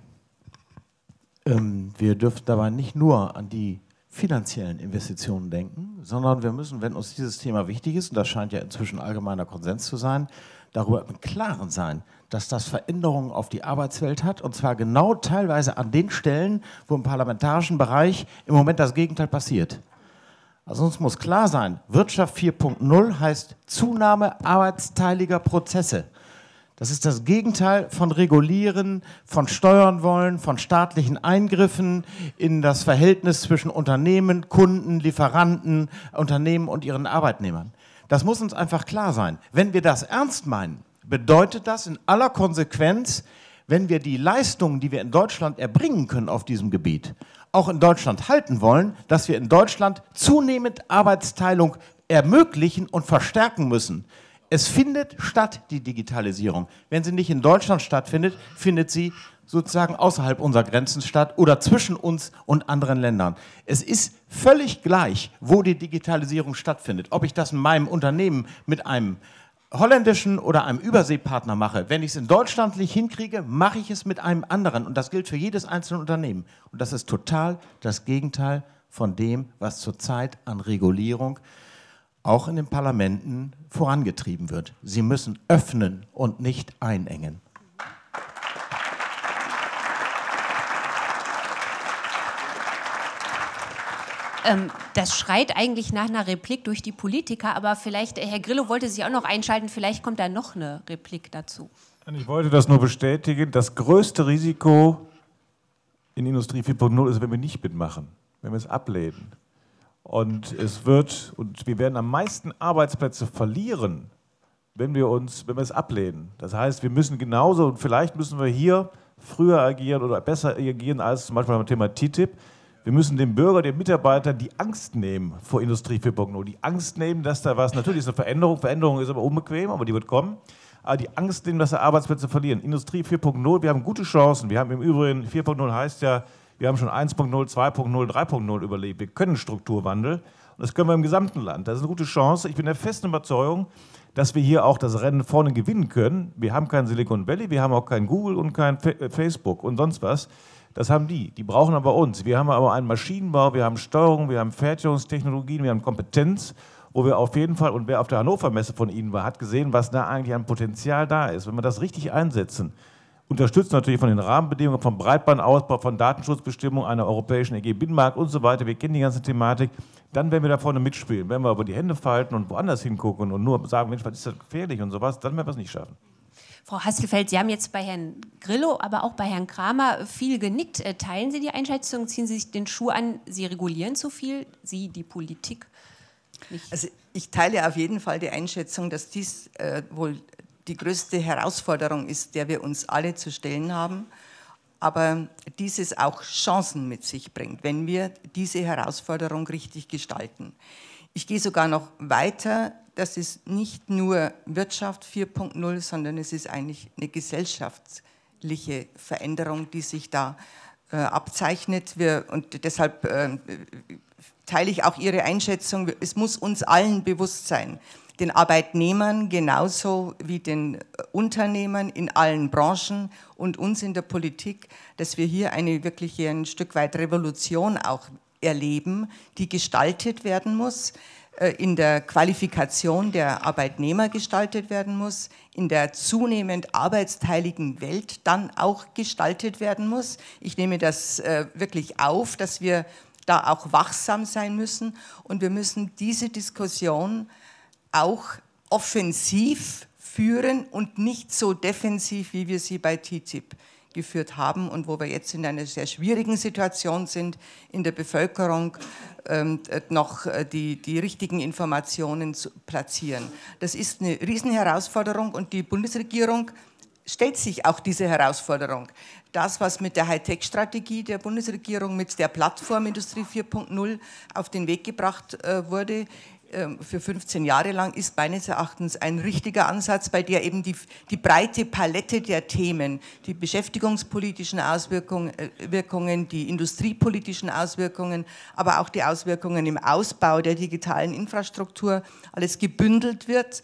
Ähm, wir dürfen dabei nicht nur an die finanziellen Investitionen denken, sondern wir müssen, wenn uns dieses Thema wichtig ist, und das scheint ja inzwischen allgemeiner Konsens zu sein, darüber im Klaren sein, dass das Veränderungen auf die Arbeitswelt hat, und zwar genau teilweise an den Stellen, wo im parlamentarischen Bereich im Moment das Gegenteil passiert. Also uns muss klar sein, Wirtschaft 4.0 heißt Zunahme arbeitsteiliger Prozesse. Das ist das Gegenteil von regulieren, von steuern wollen, von staatlichen Eingriffen in das Verhältnis zwischen Unternehmen, Kunden, Lieferanten, Unternehmen und ihren Arbeitnehmern. Das muss uns einfach klar sein. Wenn wir das ernst meinen, bedeutet das in aller Konsequenz, wenn wir die Leistungen, die wir in Deutschland erbringen können auf diesem Gebiet, auch in Deutschland halten wollen, dass wir in Deutschland zunehmend Arbeitsteilung ermöglichen und verstärken müssen. Es findet statt, die Digitalisierung. Wenn sie nicht in Deutschland stattfindet, findet sie sozusagen außerhalb unserer Grenzen statt oder zwischen uns und anderen Ländern. Es ist völlig gleich, wo die Digitalisierung stattfindet. Ob ich das in meinem Unternehmen mit einem holländischen oder einem Überseepartner mache, wenn ich es in Deutschland nicht hinkriege, mache ich es mit einem anderen. Und das gilt für jedes einzelne Unternehmen. Und das ist total das Gegenteil von dem, was zurzeit an Regulierung auch in den Parlamenten vorangetrieben wird. Sie müssen öffnen und nicht einengen. Ähm, das schreit eigentlich nach einer Replik durch die Politiker, aber vielleicht, äh, Herr Grillo wollte sich auch noch einschalten, vielleicht kommt da noch eine Replik dazu. Ich wollte das nur bestätigen. Das größte Risiko in Industrie 4.0 ist, wenn wir nicht mitmachen, wenn wir es ablehnen. Und es wird, und wir werden am meisten Arbeitsplätze verlieren, wenn wir uns, wenn wir es ablehnen. Das heißt, wir müssen genauso und vielleicht müssen wir hier früher agieren oder besser agieren als zum Beispiel beim Thema TTIP. Wir müssen dem Bürger, den Mitarbeitern die Angst nehmen vor Industrie 4.0. Die Angst nehmen, dass da was, natürlich ist eine Veränderung, Veränderung ist aber unbequem, aber die wird kommen. Aber die Angst nehmen, dass da Arbeitsplätze verlieren. Industrie 4.0, wir haben gute Chancen. Wir haben im Übrigen, 4.0 heißt ja, wir haben schon 1.0, 2.0, 3.0 überlebt. Wir können Strukturwandel und das können wir im gesamten Land. Das ist eine gute Chance. Ich bin der festen Überzeugung, dass wir hier auch das Rennen vorne gewinnen können. Wir haben kein Silicon Valley, wir haben auch kein Google und kein äh, Facebook und sonst was. Das haben die. Die brauchen aber uns. Wir haben aber einen Maschinenbau, wir haben Steuerung, wir haben Fertigungstechnologien, wir haben Kompetenz, wo wir auf jeden Fall, und wer auf der Hannover Messe von Ihnen war, hat gesehen, was da eigentlich an Potenzial da ist. Wenn wir das richtig einsetzen, unterstützt natürlich von den Rahmenbedingungen, vom Breitbandausbau, von Datenschutzbestimmungen einer europäischen EG-Binnenmarkt und so weiter. Wir kennen die ganze Thematik. Dann werden wir da vorne mitspielen. Wenn wir aber die Hände falten und woanders hingucken und nur sagen, Mensch, was ist das gefährlich und sowas, dann werden wir es nicht schaffen. Frau Hasselfeld, Sie haben jetzt bei Herrn Grillo, aber auch bei Herrn Kramer viel genickt. Äh, teilen Sie die Einschätzung, ziehen Sie sich den Schuh an, Sie regulieren zu viel, Sie, die Politik? Nicht. Also ich teile auf jeden Fall die Einschätzung, dass dies äh, wohl die größte Herausforderung ist, der wir uns alle zu stellen haben, aber dieses auch Chancen mit sich bringt, wenn wir diese Herausforderung richtig gestalten. Ich gehe sogar noch weiter. Das ist nicht nur Wirtschaft 4.0, sondern es ist eigentlich eine gesellschaftliche Veränderung, die sich da äh, abzeichnet. Wir, und deshalb äh, teile ich auch Ihre Einschätzung. Es muss uns allen bewusst sein, den Arbeitnehmern genauso wie den äh, Unternehmern in allen Branchen und uns in der Politik, dass wir hier eine wirkliche ein Stück weit Revolution auch erleben, die gestaltet werden muss, äh, in der Qualifikation der Arbeitnehmer gestaltet werden muss, in der zunehmend arbeitsteiligen Welt dann auch gestaltet werden muss. Ich nehme das äh, wirklich auf, dass wir da auch wachsam sein müssen und wir müssen diese Diskussion auch offensiv führen und nicht so defensiv, wie wir sie bei TTIP geführt haben und wo wir jetzt in einer sehr schwierigen Situation sind in der Bevölkerung, ähm, noch äh, die, die richtigen Informationen zu platzieren. Das ist eine Riesenherausforderung und die Bundesregierung stellt sich auch diese Herausforderung. Das, was mit der Hightech-Strategie der Bundesregierung, mit der Plattform Industrie 4.0 auf den Weg gebracht äh, wurde, ähm, für 15 Jahre lang ist meines Erachtens ein richtiger Ansatz, bei der eben die, die breite Palette der Themen, die beschäftigungspolitischen Auswirkungen, äh, die industriepolitischen Auswirkungen, aber auch die Auswirkungen im Ausbau der digitalen Infrastruktur, alles gebündelt wird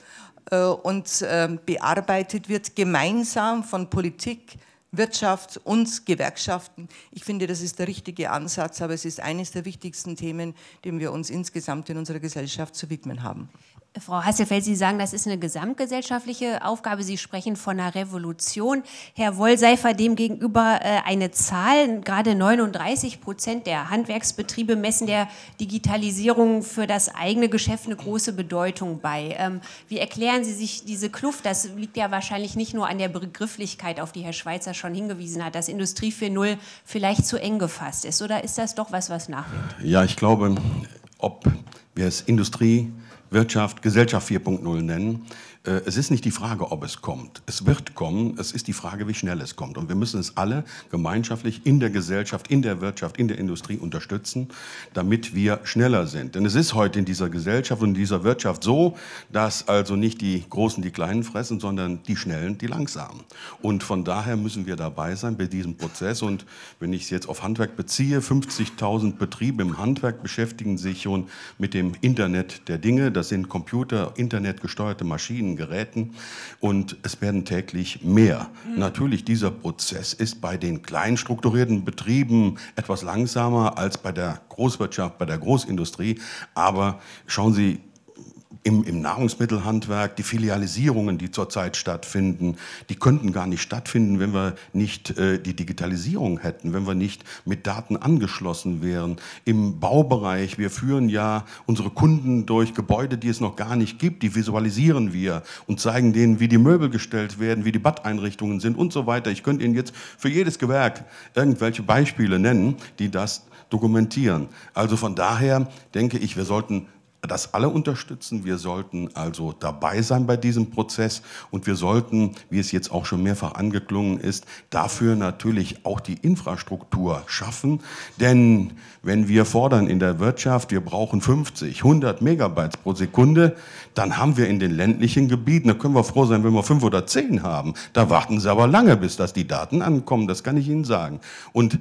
äh, und ähm, bearbeitet wird, gemeinsam von Politik, Wirtschaft und Gewerkschaften. Ich finde, das ist der richtige Ansatz, aber es ist eines der wichtigsten Themen, dem wir uns insgesamt in unserer Gesellschaft zu widmen haben. Frau Hasselfeld, Sie sagen, das ist eine gesamtgesellschaftliche Aufgabe. Sie sprechen von einer Revolution. Herr Wollseifer, demgegenüber äh, eine Zahl. Gerade 39 Prozent der Handwerksbetriebe messen der Digitalisierung für das eigene Geschäft eine große Bedeutung bei. Ähm, wie erklären Sie sich diese Kluft? Das liegt ja wahrscheinlich nicht nur an der Begrifflichkeit, auf die Herr Schweizer schon hingewiesen hat, dass Industrie 4.0 vielleicht zu eng gefasst ist. Oder ist das doch was, was nachwirkt? Ja, ich glaube, ob wir es Industrie Wirtschaft, Gesellschaft 4.0 nennen. Äh, es ist nicht die Frage, ob es kommt. Es wird kommen. Es ist die Frage, wie schnell es kommt. Und wir müssen es alle gemeinschaftlich in der Gesellschaft, in der Wirtschaft, in der Industrie unterstützen, damit wir schneller sind. Denn es ist heute in dieser Gesellschaft und in dieser Wirtschaft so, dass also nicht die Großen die Kleinen fressen, sondern die Schnellen die Langsamen. Und von daher müssen wir dabei sein bei diesem Prozess. Und wenn ich es jetzt auf Handwerk beziehe, 50.000 Betriebe im Handwerk beschäftigen sich schon mit dem Internet der Dinge. Das sind Computer, internetgesteuerte Maschinen, Geräten und es werden täglich mehr. Mhm. Natürlich, dieser Prozess ist bei den kleinstrukturierten Betrieben etwas langsamer als bei der Großwirtschaft, bei der Großindustrie. Aber schauen Sie, im, im Nahrungsmittelhandwerk, die Filialisierungen, die zurzeit stattfinden, die könnten gar nicht stattfinden, wenn wir nicht äh, die Digitalisierung hätten, wenn wir nicht mit Daten angeschlossen wären. Im Baubereich, wir führen ja unsere Kunden durch Gebäude, die es noch gar nicht gibt, die visualisieren wir und zeigen denen, wie die Möbel gestellt werden, wie die Badeinrichtungen sind und so weiter. Ich könnte Ihnen jetzt für jedes Gewerk irgendwelche Beispiele nennen, die das dokumentieren. Also von daher denke ich, wir sollten das alle unterstützen. Wir sollten also dabei sein bei diesem Prozess und wir sollten, wie es jetzt auch schon mehrfach angeklungen ist, dafür natürlich auch die Infrastruktur schaffen. Denn wenn wir fordern in der Wirtschaft, wir brauchen 50, 100 Megabytes pro Sekunde, dann haben wir in den ländlichen Gebieten, da können wir froh sein, wenn wir fünf oder zehn haben. Da warten sie aber lange, bis dass die Daten ankommen, das kann ich Ihnen sagen. Und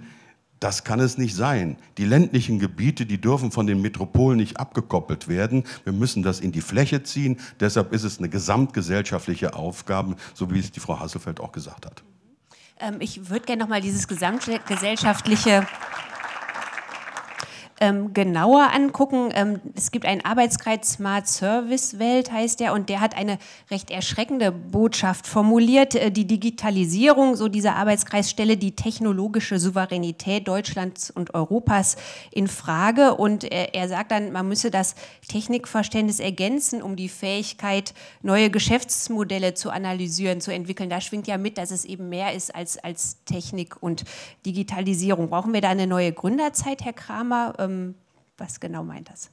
das kann es nicht sein. Die ländlichen Gebiete, die dürfen von den Metropolen nicht abgekoppelt werden. Wir müssen das in die Fläche ziehen. Deshalb ist es eine gesamtgesellschaftliche Aufgabe, so wie es die Frau Hasselfeld auch gesagt hat. Ähm, ich würde gerne nochmal dieses gesamtgesellschaftliche ähm, genauer angucken. Ähm, es gibt einen Arbeitskreis Smart Service Welt, heißt der, und der hat eine recht erschreckende Botschaft formuliert. Äh, die Digitalisierung, so dieser Arbeitskreis, stelle die technologische Souveränität Deutschlands und Europas in Frage. Und äh, er sagt dann, man müsse das Technikverständnis ergänzen, um die Fähigkeit, neue Geschäftsmodelle zu analysieren, zu entwickeln. Da schwingt ja mit, dass es eben mehr ist als, als Technik und Digitalisierung. Brauchen wir da eine neue Gründerzeit, Herr Kramer? Äh, ähm, was genau meint das?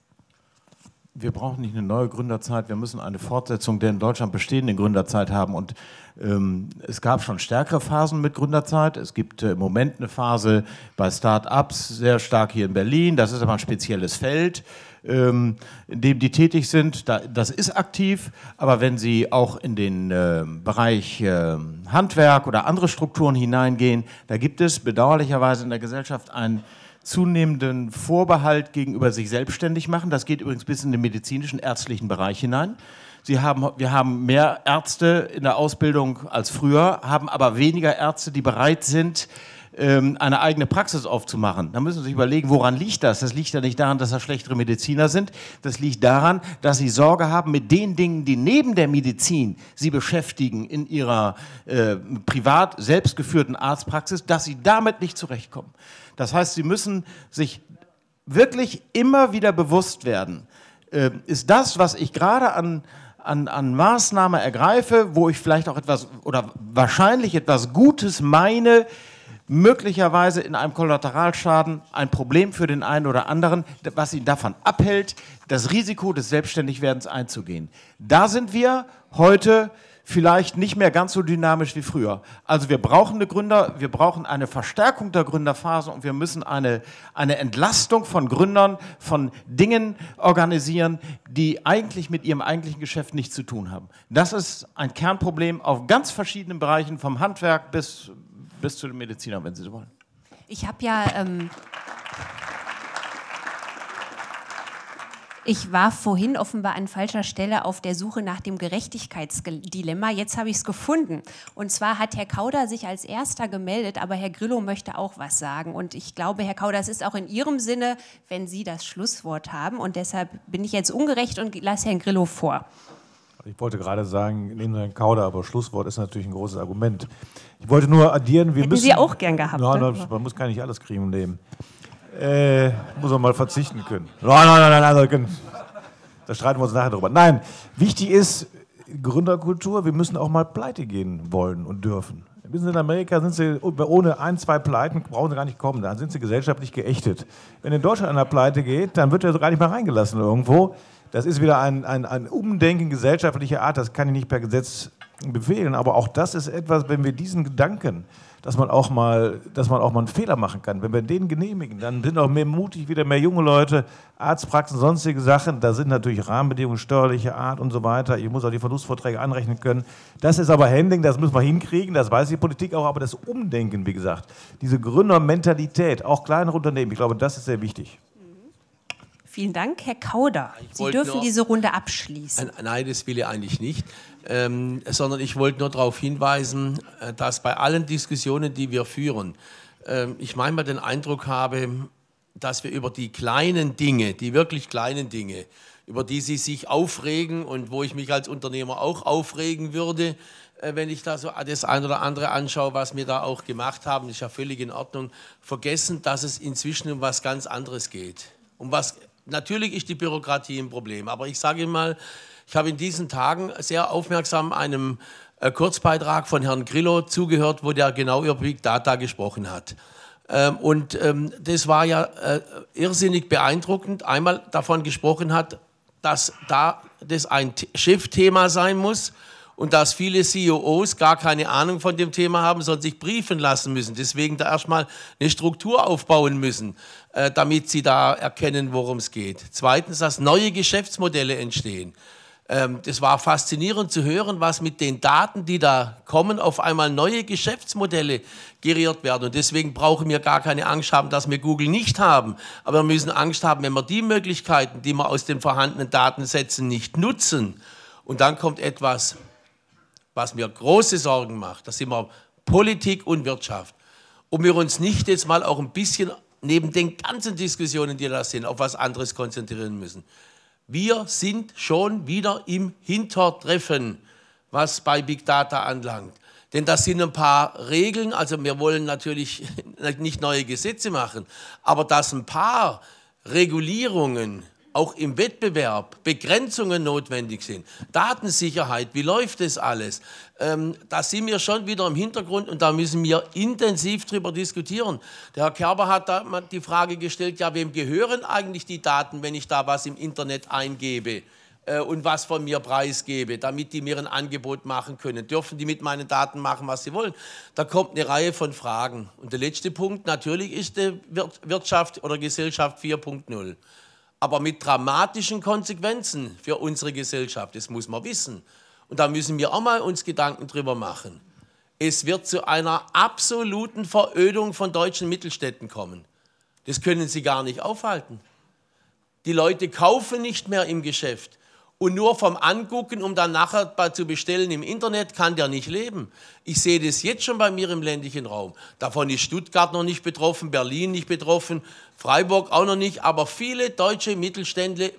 wir brauchen nicht eine neue Gründerzeit, wir müssen eine Fortsetzung der in Deutschland bestehenden Gründerzeit haben. Und ähm, es gab schon stärkere Phasen mit Gründerzeit. Es gibt äh, im Moment eine Phase bei Start-ups, sehr stark hier in Berlin. Das ist aber ein spezielles Feld, ähm, in dem die tätig sind. Da, das ist aktiv. Aber wenn sie auch in den äh, Bereich äh, Handwerk oder andere Strukturen hineingehen, da gibt es bedauerlicherweise in der Gesellschaft ein zunehmenden Vorbehalt gegenüber sich selbstständig machen. Das geht übrigens bis in den medizinischen, ärztlichen Bereich hinein. Sie haben, wir haben mehr Ärzte in der Ausbildung als früher, haben aber weniger Ärzte, die bereit sind, ähm, eine eigene Praxis aufzumachen. Da müssen Sie sich überlegen, woran liegt das? Das liegt ja nicht daran, dass das schlechtere Mediziner sind. Das liegt daran, dass Sie Sorge haben mit den Dingen, die neben der Medizin Sie beschäftigen in Ihrer äh, privat selbstgeführten Arztpraxis, dass Sie damit nicht zurechtkommen. Das heißt, sie müssen sich wirklich immer wieder bewusst werden, äh, ist das, was ich gerade an, an, an Maßnahme ergreife, wo ich vielleicht auch etwas oder wahrscheinlich etwas Gutes meine, möglicherweise in einem Kollateralschaden ein Problem für den einen oder anderen, was ihn davon abhält, das Risiko des Selbstständigwerdens einzugehen. Da sind wir heute vielleicht nicht mehr ganz so dynamisch wie früher. Also wir brauchen eine Gründer, wir brauchen eine Verstärkung der Gründerphase und wir müssen eine, eine Entlastung von Gründern, von Dingen organisieren, die eigentlich mit ihrem eigentlichen Geschäft nichts zu tun haben. Das ist ein Kernproblem auf ganz verschiedenen Bereichen, vom Handwerk bis, bis zu den Medizinern, wenn Sie so wollen. Ich habe ja... Ähm Ich war vorhin offenbar an falscher Stelle auf der Suche nach dem Gerechtigkeitsdilemma. Jetzt habe ich es gefunden. Und zwar hat Herr Kauder sich als erster gemeldet, aber Herr Grillo möchte auch was sagen. Und ich glaube, Herr Kauder, es ist auch in Ihrem Sinne, wenn Sie das Schlusswort haben. Und deshalb bin ich jetzt ungerecht und lasse Herrn Grillo vor. Also ich wollte gerade sagen, nehmen Sie Herrn Kauder, aber Schlusswort ist natürlich ein großes Argument. Ich wollte nur addieren, wir Hätten müssen. Sie auch gern gehabt. Nein, ne? nein, man muss gar nicht alles kriegen und nehmen. Äh, muss man mal verzichten können. Nein, nein, nein, nein, nein. Da streiten wir uns nachher drüber. Nein, wichtig ist Gründerkultur, wir müssen auch mal pleite gehen wollen und dürfen. Wissen Sie, in Amerika sind sie ohne ein, zwei Pleiten, brauchen sie gar nicht kommen, da sind sie gesellschaftlich geächtet. Wenn in Deutschland einer pleite geht, dann wird er so gar nicht mehr reingelassen irgendwo. Das ist wieder ein, ein, ein Umdenken gesellschaftlicher Art, das kann ich nicht per Gesetz befehlen, aber auch das ist etwas, wenn wir diesen Gedanken dass man auch mal, dass man auch mal einen Fehler machen kann. Wenn wir den genehmigen, dann sind auch mehr mutig wieder mehr junge Leute, Arztpraxen, sonstige Sachen. Da sind natürlich Rahmenbedingungen steuerliche Art und so weiter. Ich muss auch die Verlustvorträge anrechnen können. Das ist aber Handling, das müssen wir hinkriegen. Das weiß die Politik auch, aber das Umdenken, wie gesagt, diese Gründermentalität, auch kleinere Unternehmen, ich glaube, das ist sehr wichtig. Vielen Dank, Herr Kauder. Sie dürfen diese Runde abschließen. Nein, das will ich eigentlich nicht. Ähm, sondern ich wollte nur darauf hinweisen, äh, dass bei allen Diskussionen, die wir führen, ähm, ich manchmal den Eindruck habe, dass wir über die kleinen Dinge, die wirklich kleinen Dinge, über die Sie sich aufregen und wo ich mich als Unternehmer auch aufregen würde, äh, wenn ich da so das ein oder andere anschaue, was wir da auch gemacht haben, ist ja völlig in Ordnung, vergessen, dass es inzwischen um was ganz anderes geht. Um was Natürlich ist die Bürokratie ein Problem, aber ich sage Ihnen mal, ich habe in diesen Tagen sehr aufmerksam einem äh, Kurzbeitrag von Herrn Grillo zugehört, wo der genau über Big Data gesprochen hat. Ähm, und ähm, das war ja äh, irrsinnig beeindruckend. Einmal davon gesprochen hat, dass da das ein Schiffthema sein muss und dass viele CEOs gar keine Ahnung von dem Thema haben, sondern sich briefen lassen müssen. Deswegen da erstmal eine Struktur aufbauen müssen. Äh, damit sie da erkennen, worum es geht. Zweitens, dass neue Geschäftsmodelle entstehen. Ähm, das war faszinierend zu hören, was mit den Daten, die da kommen, auf einmal neue Geschäftsmodelle geriert werden. Und deswegen brauchen wir gar keine Angst haben, dass wir Google nicht haben. Aber wir müssen Angst haben, wenn wir die Möglichkeiten, die wir aus den vorhandenen Datensätzen nicht nutzen. Und dann kommt etwas, was mir große Sorgen macht. Das sind wir Politik und Wirtschaft. Ob wir uns nicht jetzt mal auch ein bisschen neben den ganzen Diskussionen, die da sind, auf was anderes konzentrieren müssen. Wir sind schon wieder im Hintertreffen, was bei Big Data anlangt. Denn das sind ein paar Regeln, also wir wollen natürlich nicht neue Gesetze machen, aber dass ein paar Regulierungen auch im Wettbewerb Begrenzungen notwendig sind. Datensicherheit, wie läuft das alles? Ähm, da sind wir schon wieder im Hintergrund und da müssen wir intensiv drüber diskutieren. Der Herr Kerber hat da die Frage gestellt, ja, wem gehören eigentlich die Daten, wenn ich da was im Internet eingebe? Äh, und was von mir preisgebe, damit die mir ein Angebot machen können. Dürfen die mit meinen Daten machen, was sie wollen? Da kommt eine Reihe von Fragen. Und der letzte Punkt natürlich ist die Wirtschaft oder Gesellschaft 4.0 aber mit dramatischen Konsequenzen für unsere Gesellschaft. Das muss man wissen. Und da müssen wir auch mal uns Gedanken drüber machen. Es wird zu einer absoluten Verödung von deutschen Mittelstädten kommen. Das können Sie gar nicht aufhalten. Die Leute kaufen nicht mehr im Geschäft und nur vom Angucken, um dann nachher zu bestellen im Internet, kann der nicht leben. Ich sehe das jetzt schon bei mir im ländlichen Raum. Davon ist Stuttgart noch nicht betroffen, Berlin nicht betroffen, Freiburg auch noch nicht, aber viele deutsche Mittelstädte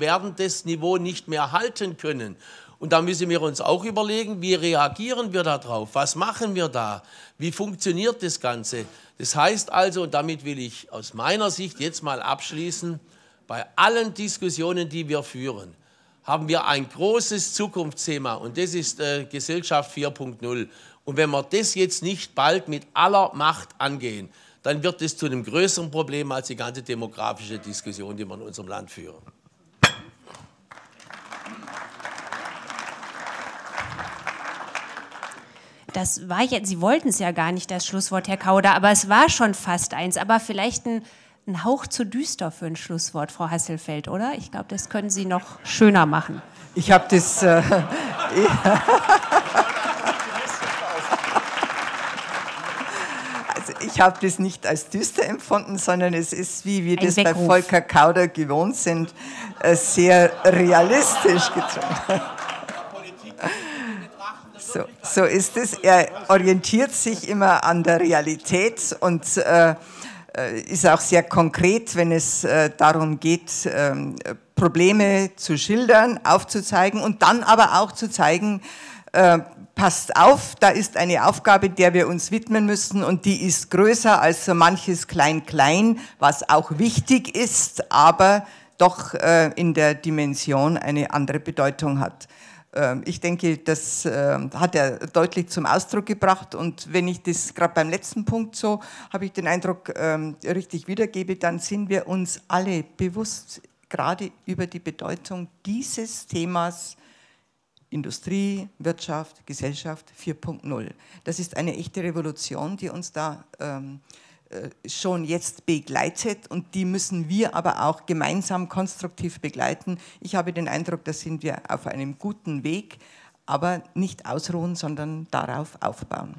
werden das Niveau nicht mehr halten können. Und da müssen wir uns auch überlegen, wie reagieren wir darauf? Was machen wir da? Wie funktioniert das Ganze? Das heißt also, und damit will ich aus meiner Sicht jetzt mal abschließen, bei allen Diskussionen, die wir führen, haben wir ein großes Zukunftsthema und das ist äh, Gesellschaft 4.0. Und wenn wir das jetzt nicht bald mit aller Macht angehen, dann wird es zu einem größeren Problem als die ganze demografische Diskussion, die wir in unserem Land führen. Das war jetzt, Sie wollten es ja gar nicht, das Schlusswort, Herr Kauder, aber es war schon fast eins. Aber vielleicht ein ein Hauch zu düster für ein Schlusswort, Frau Hasselfeld, oder? Ich glaube, das können Sie noch schöner machen. Ich habe das. Äh, also ich habe das nicht als düster empfunden, sondern es ist, wie wir ein das Weckruf. bei Volker Kauder gewohnt sind, äh, sehr realistisch getroffen. So, so ist es. Er orientiert sich immer an der Realität und äh, äh, ist auch sehr konkret, wenn es äh, darum geht, ähm, Probleme zu schildern, aufzuzeigen und dann aber auch zu zeigen, äh, passt auf, da ist eine Aufgabe, der wir uns widmen müssen und die ist größer als so manches Klein-Klein, was auch wichtig ist, aber doch in der Dimension eine andere Bedeutung hat. Ähm, ich denke, das ähm, hat er deutlich zum Ausdruck gebracht. Und wenn ich das gerade beim letzten Punkt so, habe ich den Eindruck, ähm, richtig wiedergebe, dann sind wir uns alle bewusst, gerade über die Bedeutung dieses Themas Industrie, Wirtschaft, Gesellschaft 4.0. Das ist eine echte Revolution, die uns da ähm, äh, schon jetzt begleitet und die müssen wir aber auch gemeinsam konstruktiv begleiten. Ich habe den Eindruck, da sind wir auf einem guten Weg, aber nicht ausruhen, sondern darauf aufbauen.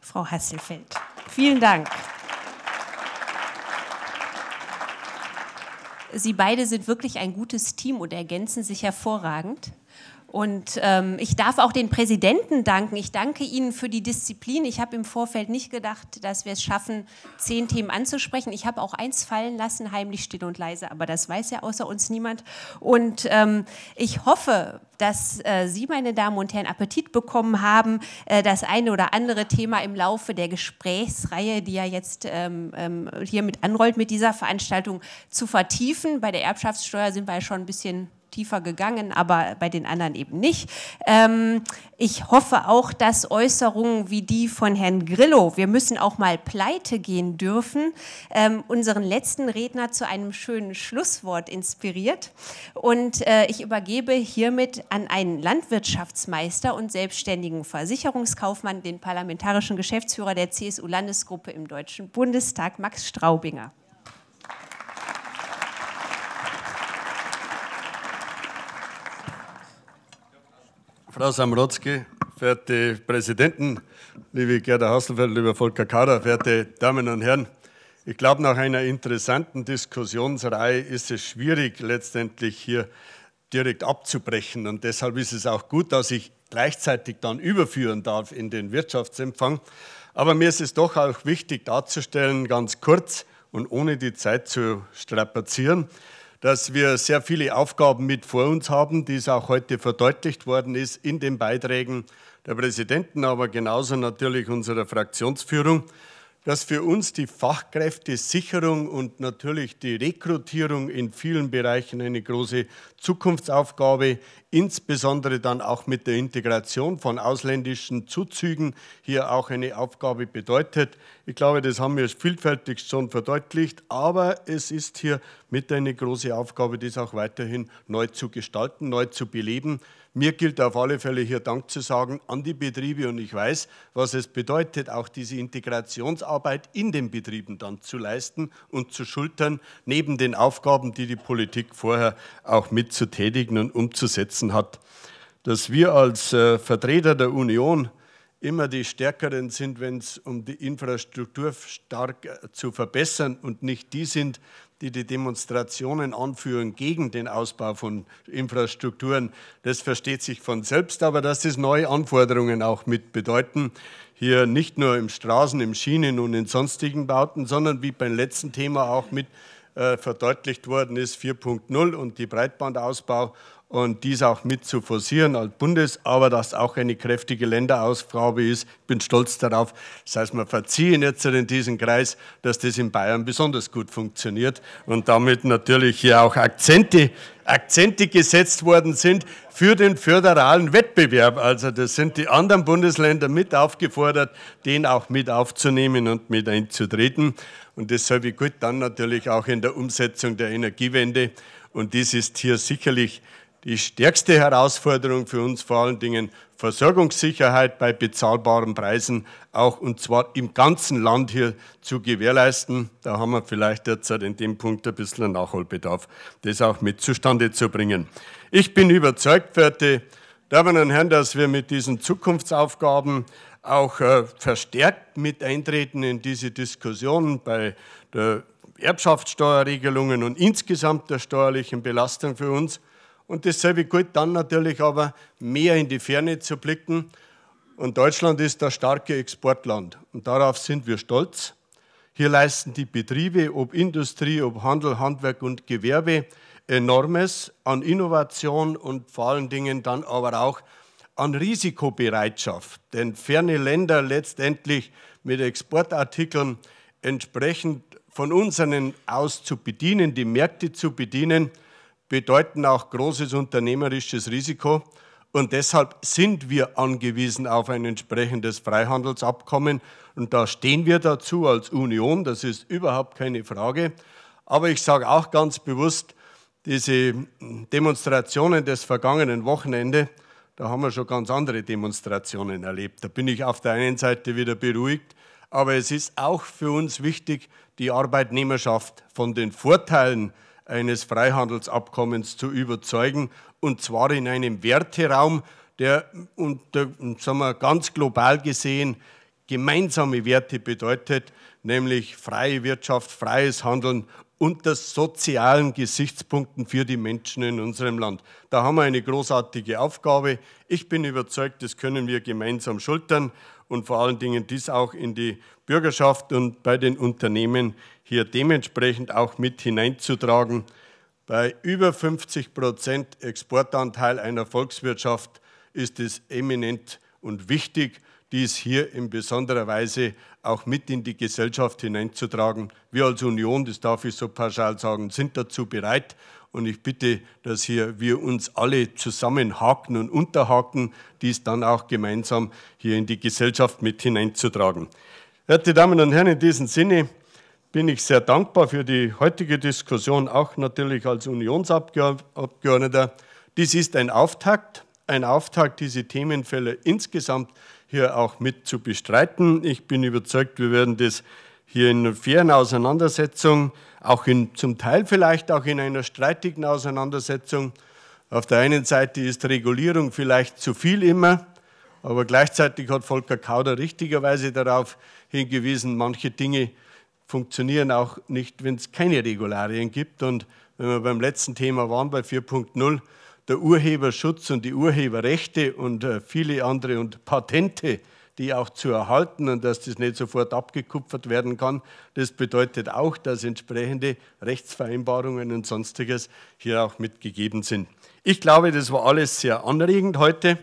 Frau Hasselfeld, vielen Dank. Sie beide sind wirklich ein gutes Team und ergänzen sich hervorragend. Und ähm, ich darf auch den Präsidenten danken. Ich danke Ihnen für die Disziplin. Ich habe im Vorfeld nicht gedacht, dass wir es schaffen, zehn Themen anzusprechen. Ich habe auch eins fallen lassen, heimlich still und leise, aber das weiß ja außer uns niemand. Und ähm, ich hoffe, dass äh, Sie, meine Damen und Herren, Appetit bekommen haben, äh, das eine oder andere Thema im Laufe der Gesprächsreihe, die ja jetzt ähm, ähm, hier mit anrollt mit dieser Veranstaltung, zu vertiefen. Bei der Erbschaftssteuer sind wir ja schon ein bisschen tiefer gegangen, aber bei den anderen eben nicht. Ähm, ich hoffe auch, dass Äußerungen wie die von Herrn Grillo, wir müssen auch mal pleite gehen dürfen, ähm, unseren letzten Redner zu einem schönen Schlusswort inspiriert. Und äh, ich übergebe hiermit an einen Landwirtschaftsmeister und selbstständigen Versicherungskaufmann, den parlamentarischen Geschäftsführer der CSU-Landesgruppe im Deutschen Bundestag, Max Straubinger. Frau Samrotzki, verehrte Präsidenten, liebe Gerda Hasselfeld, lieber Volker Kader, verehrte Damen und Herren. Ich glaube, nach einer interessanten Diskussionsreihe ist es schwierig, letztendlich hier direkt abzubrechen. Und deshalb ist es auch gut, dass ich gleichzeitig dann überführen darf in den Wirtschaftsempfang. Aber mir ist es doch auch wichtig darzustellen, ganz kurz und ohne die Zeit zu strapazieren, dass wir sehr viele Aufgaben mit vor uns haben, die es auch heute verdeutlicht worden ist in den Beiträgen der Präsidenten, aber genauso natürlich unserer Fraktionsführung dass für uns die Fachkräftesicherung und natürlich die Rekrutierung in vielen Bereichen eine große Zukunftsaufgabe, insbesondere dann auch mit der Integration von ausländischen Zuzügen hier auch eine Aufgabe bedeutet. Ich glaube, das haben wir vielfältig schon verdeutlicht, aber es ist hier mit eine große Aufgabe, das auch weiterhin neu zu gestalten, neu zu beleben. Mir gilt auf alle Fälle hier Dank zu sagen an die Betriebe und ich weiß, was es bedeutet, auch diese Integrationsarbeit in den Betrieben dann zu leisten und zu schultern, neben den Aufgaben, die die Politik vorher auch mit zu tätigen und umzusetzen hat. Dass wir als äh, Vertreter der Union immer die Stärkeren sind, wenn es um die Infrastruktur stark äh, zu verbessern und nicht die sind, die die Demonstrationen anführen gegen den Ausbau von Infrastrukturen. Das versteht sich von selbst, aber dass das neue Anforderungen auch mit bedeuten. Hier nicht nur im Straßen, im Schienen und in sonstigen Bauten, sondern wie beim letzten Thema auch mit äh, verdeutlicht worden ist, 4.0 und die Breitbandausbau und dies auch mit zu forcieren als Bundes, aber dass auch eine kräftige Länderausgabe ist. Ich bin stolz darauf. Das heißt, wir verziehen jetzt in diesem Kreis, dass das in Bayern besonders gut funktioniert und damit natürlich hier auch Akzente, Akzente gesetzt worden sind für den föderalen Wettbewerb. Also das sind die anderen Bundesländer mit aufgefordert, den auch mit aufzunehmen und mit einzutreten. Und das dasselbe gut dann natürlich auch in der Umsetzung der Energiewende. Und dies ist hier sicherlich die stärkste Herausforderung für uns vor allen Dingen Versorgungssicherheit bei bezahlbaren Preisen auch und zwar im ganzen Land hier zu gewährleisten. Da haben wir vielleicht derzeit in dem Punkt ein bisschen Nachholbedarf, das auch mit zustande zu bringen. Ich bin überzeugt, verehrte Damen und Herren, dass wir mit diesen Zukunftsaufgaben auch äh, verstärkt mit eintreten in diese Diskussion bei der Erbschaftssteuerregelungen und insgesamt der steuerlichen Belastung für uns. Und dasselbe gilt dann natürlich aber, mehr in die Ferne zu blicken. Und Deutschland ist das starke Exportland. Und darauf sind wir stolz. Hier leisten die Betriebe, ob Industrie, ob Handel, Handwerk und Gewerbe, enormes an Innovation und vor allen Dingen dann aber auch an Risikobereitschaft. Denn ferne Länder letztendlich mit Exportartikeln entsprechend von unseren aus zu bedienen, die Märkte zu bedienen, bedeuten auch großes unternehmerisches Risiko. Und deshalb sind wir angewiesen auf ein entsprechendes Freihandelsabkommen. Und da stehen wir dazu als Union, das ist überhaupt keine Frage. Aber ich sage auch ganz bewusst, diese Demonstrationen des vergangenen Wochenende, da haben wir schon ganz andere Demonstrationen erlebt. Da bin ich auf der einen Seite wieder beruhigt, aber es ist auch für uns wichtig, die Arbeitnehmerschaft von den Vorteilen, eines Freihandelsabkommens zu überzeugen, und zwar in einem Werteraum, der unter, sagen wir, ganz global gesehen gemeinsame Werte bedeutet, nämlich freie Wirtschaft, freies Handeln unter sozialen Gesichtspunkten für die Menschen in unserem Land. Da haben wir eine großartige Aufgabe. Ich bin überzeugt, das können wir gemeinsam schultern und vor allen Dingen dies auch in die Bürgerschaft und bei den Unternehmen hier dementsprechend auch mit hineinzutragen. Bei über 50 Prozent Exportanteil einer Volkswirtschaft ist es eminent und wichtig, dies hier in besonderer Weise auch mit in die Gesellschaft hineinzutragen. Wir als Union, das darf ich so pauschal sagen, sind dazu bereit. Und ich bitte, dass hier wir uns alle zusammenhaken und unterhaken, dies dann auch gemeinsam hier in die Gesellschaft mit hineinzutragen. Werte Damen und Herren, in diesem Sinne bin ich sehr dankbar für die heutige Diskussion, auch natürlich als Unionsabgeordneter. Dies ist ein Auftakt, ein Auftakt, diese Themenfälle insgesamt hier auch mit zu bestreiten. Ich bin überzeugt, wir werden das hier in einer fairen Auseinandersetzung, auch in, zum Teil vielleicht auch in einer streitigen Auseinandersetzung. Auf der einen Seite ist Regulierung vielleicht zu viel immer, aber gleichzeitig hat Volker Kauder richtigerweise darauf hingewiesen, manche Dinge funktionieren auch nicht, wenn es keine Regularien gibt. Und wenn wir beim letzten Thema waren, bei 4.0, der Urheberschutz und die Urheberrechte und äh, viele andere und Patente, die auch zu erhalten und dass das nicht sofort abgekupfert werden kann. Das bedeutet auch, dass entsprechende Rechtsvereinbarungen und sonstiges hier auch mitgegeben sind. Ich glaube, das war alles sehr anregend heute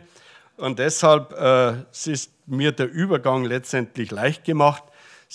und deshalb äh, ist mir der Übergang letztendlich leicht gemacht.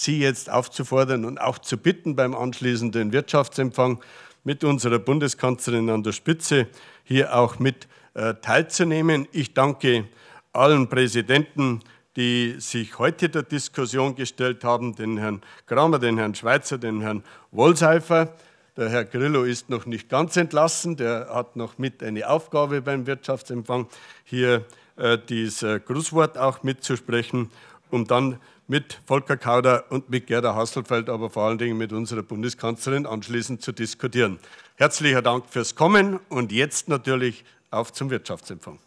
Sie jetzt aufzufordern und auch zu bitten beim anschließenden Wirtschaftsempfang mit unserer Bundeskanzlerin an der Spitze hier auch mit äh, teilzunehmen. Ich danke allen Präsidenten, die sich heute der Diskussion gestellt haben, den Herrn Kramer, den Herrn Schweizer, den Herrn Wollseifer. Der Herr Grillo ist noch nicht ganz entlassen, der hat noch mit eine Aufgabe beim Wirtschaftsempfang, hier äh, dieses äh, Grußwort auch mitzusprechen, um dann mit Volker Kauder und mit Gerda Hasselfeld, aber vor allen Dingen mit unserer Bundeskanzlerin anschließend zu diskutieren. Herzlicher Dank fürs Kommen und jetzt natürlich auf zum Wirtschaftsempfang.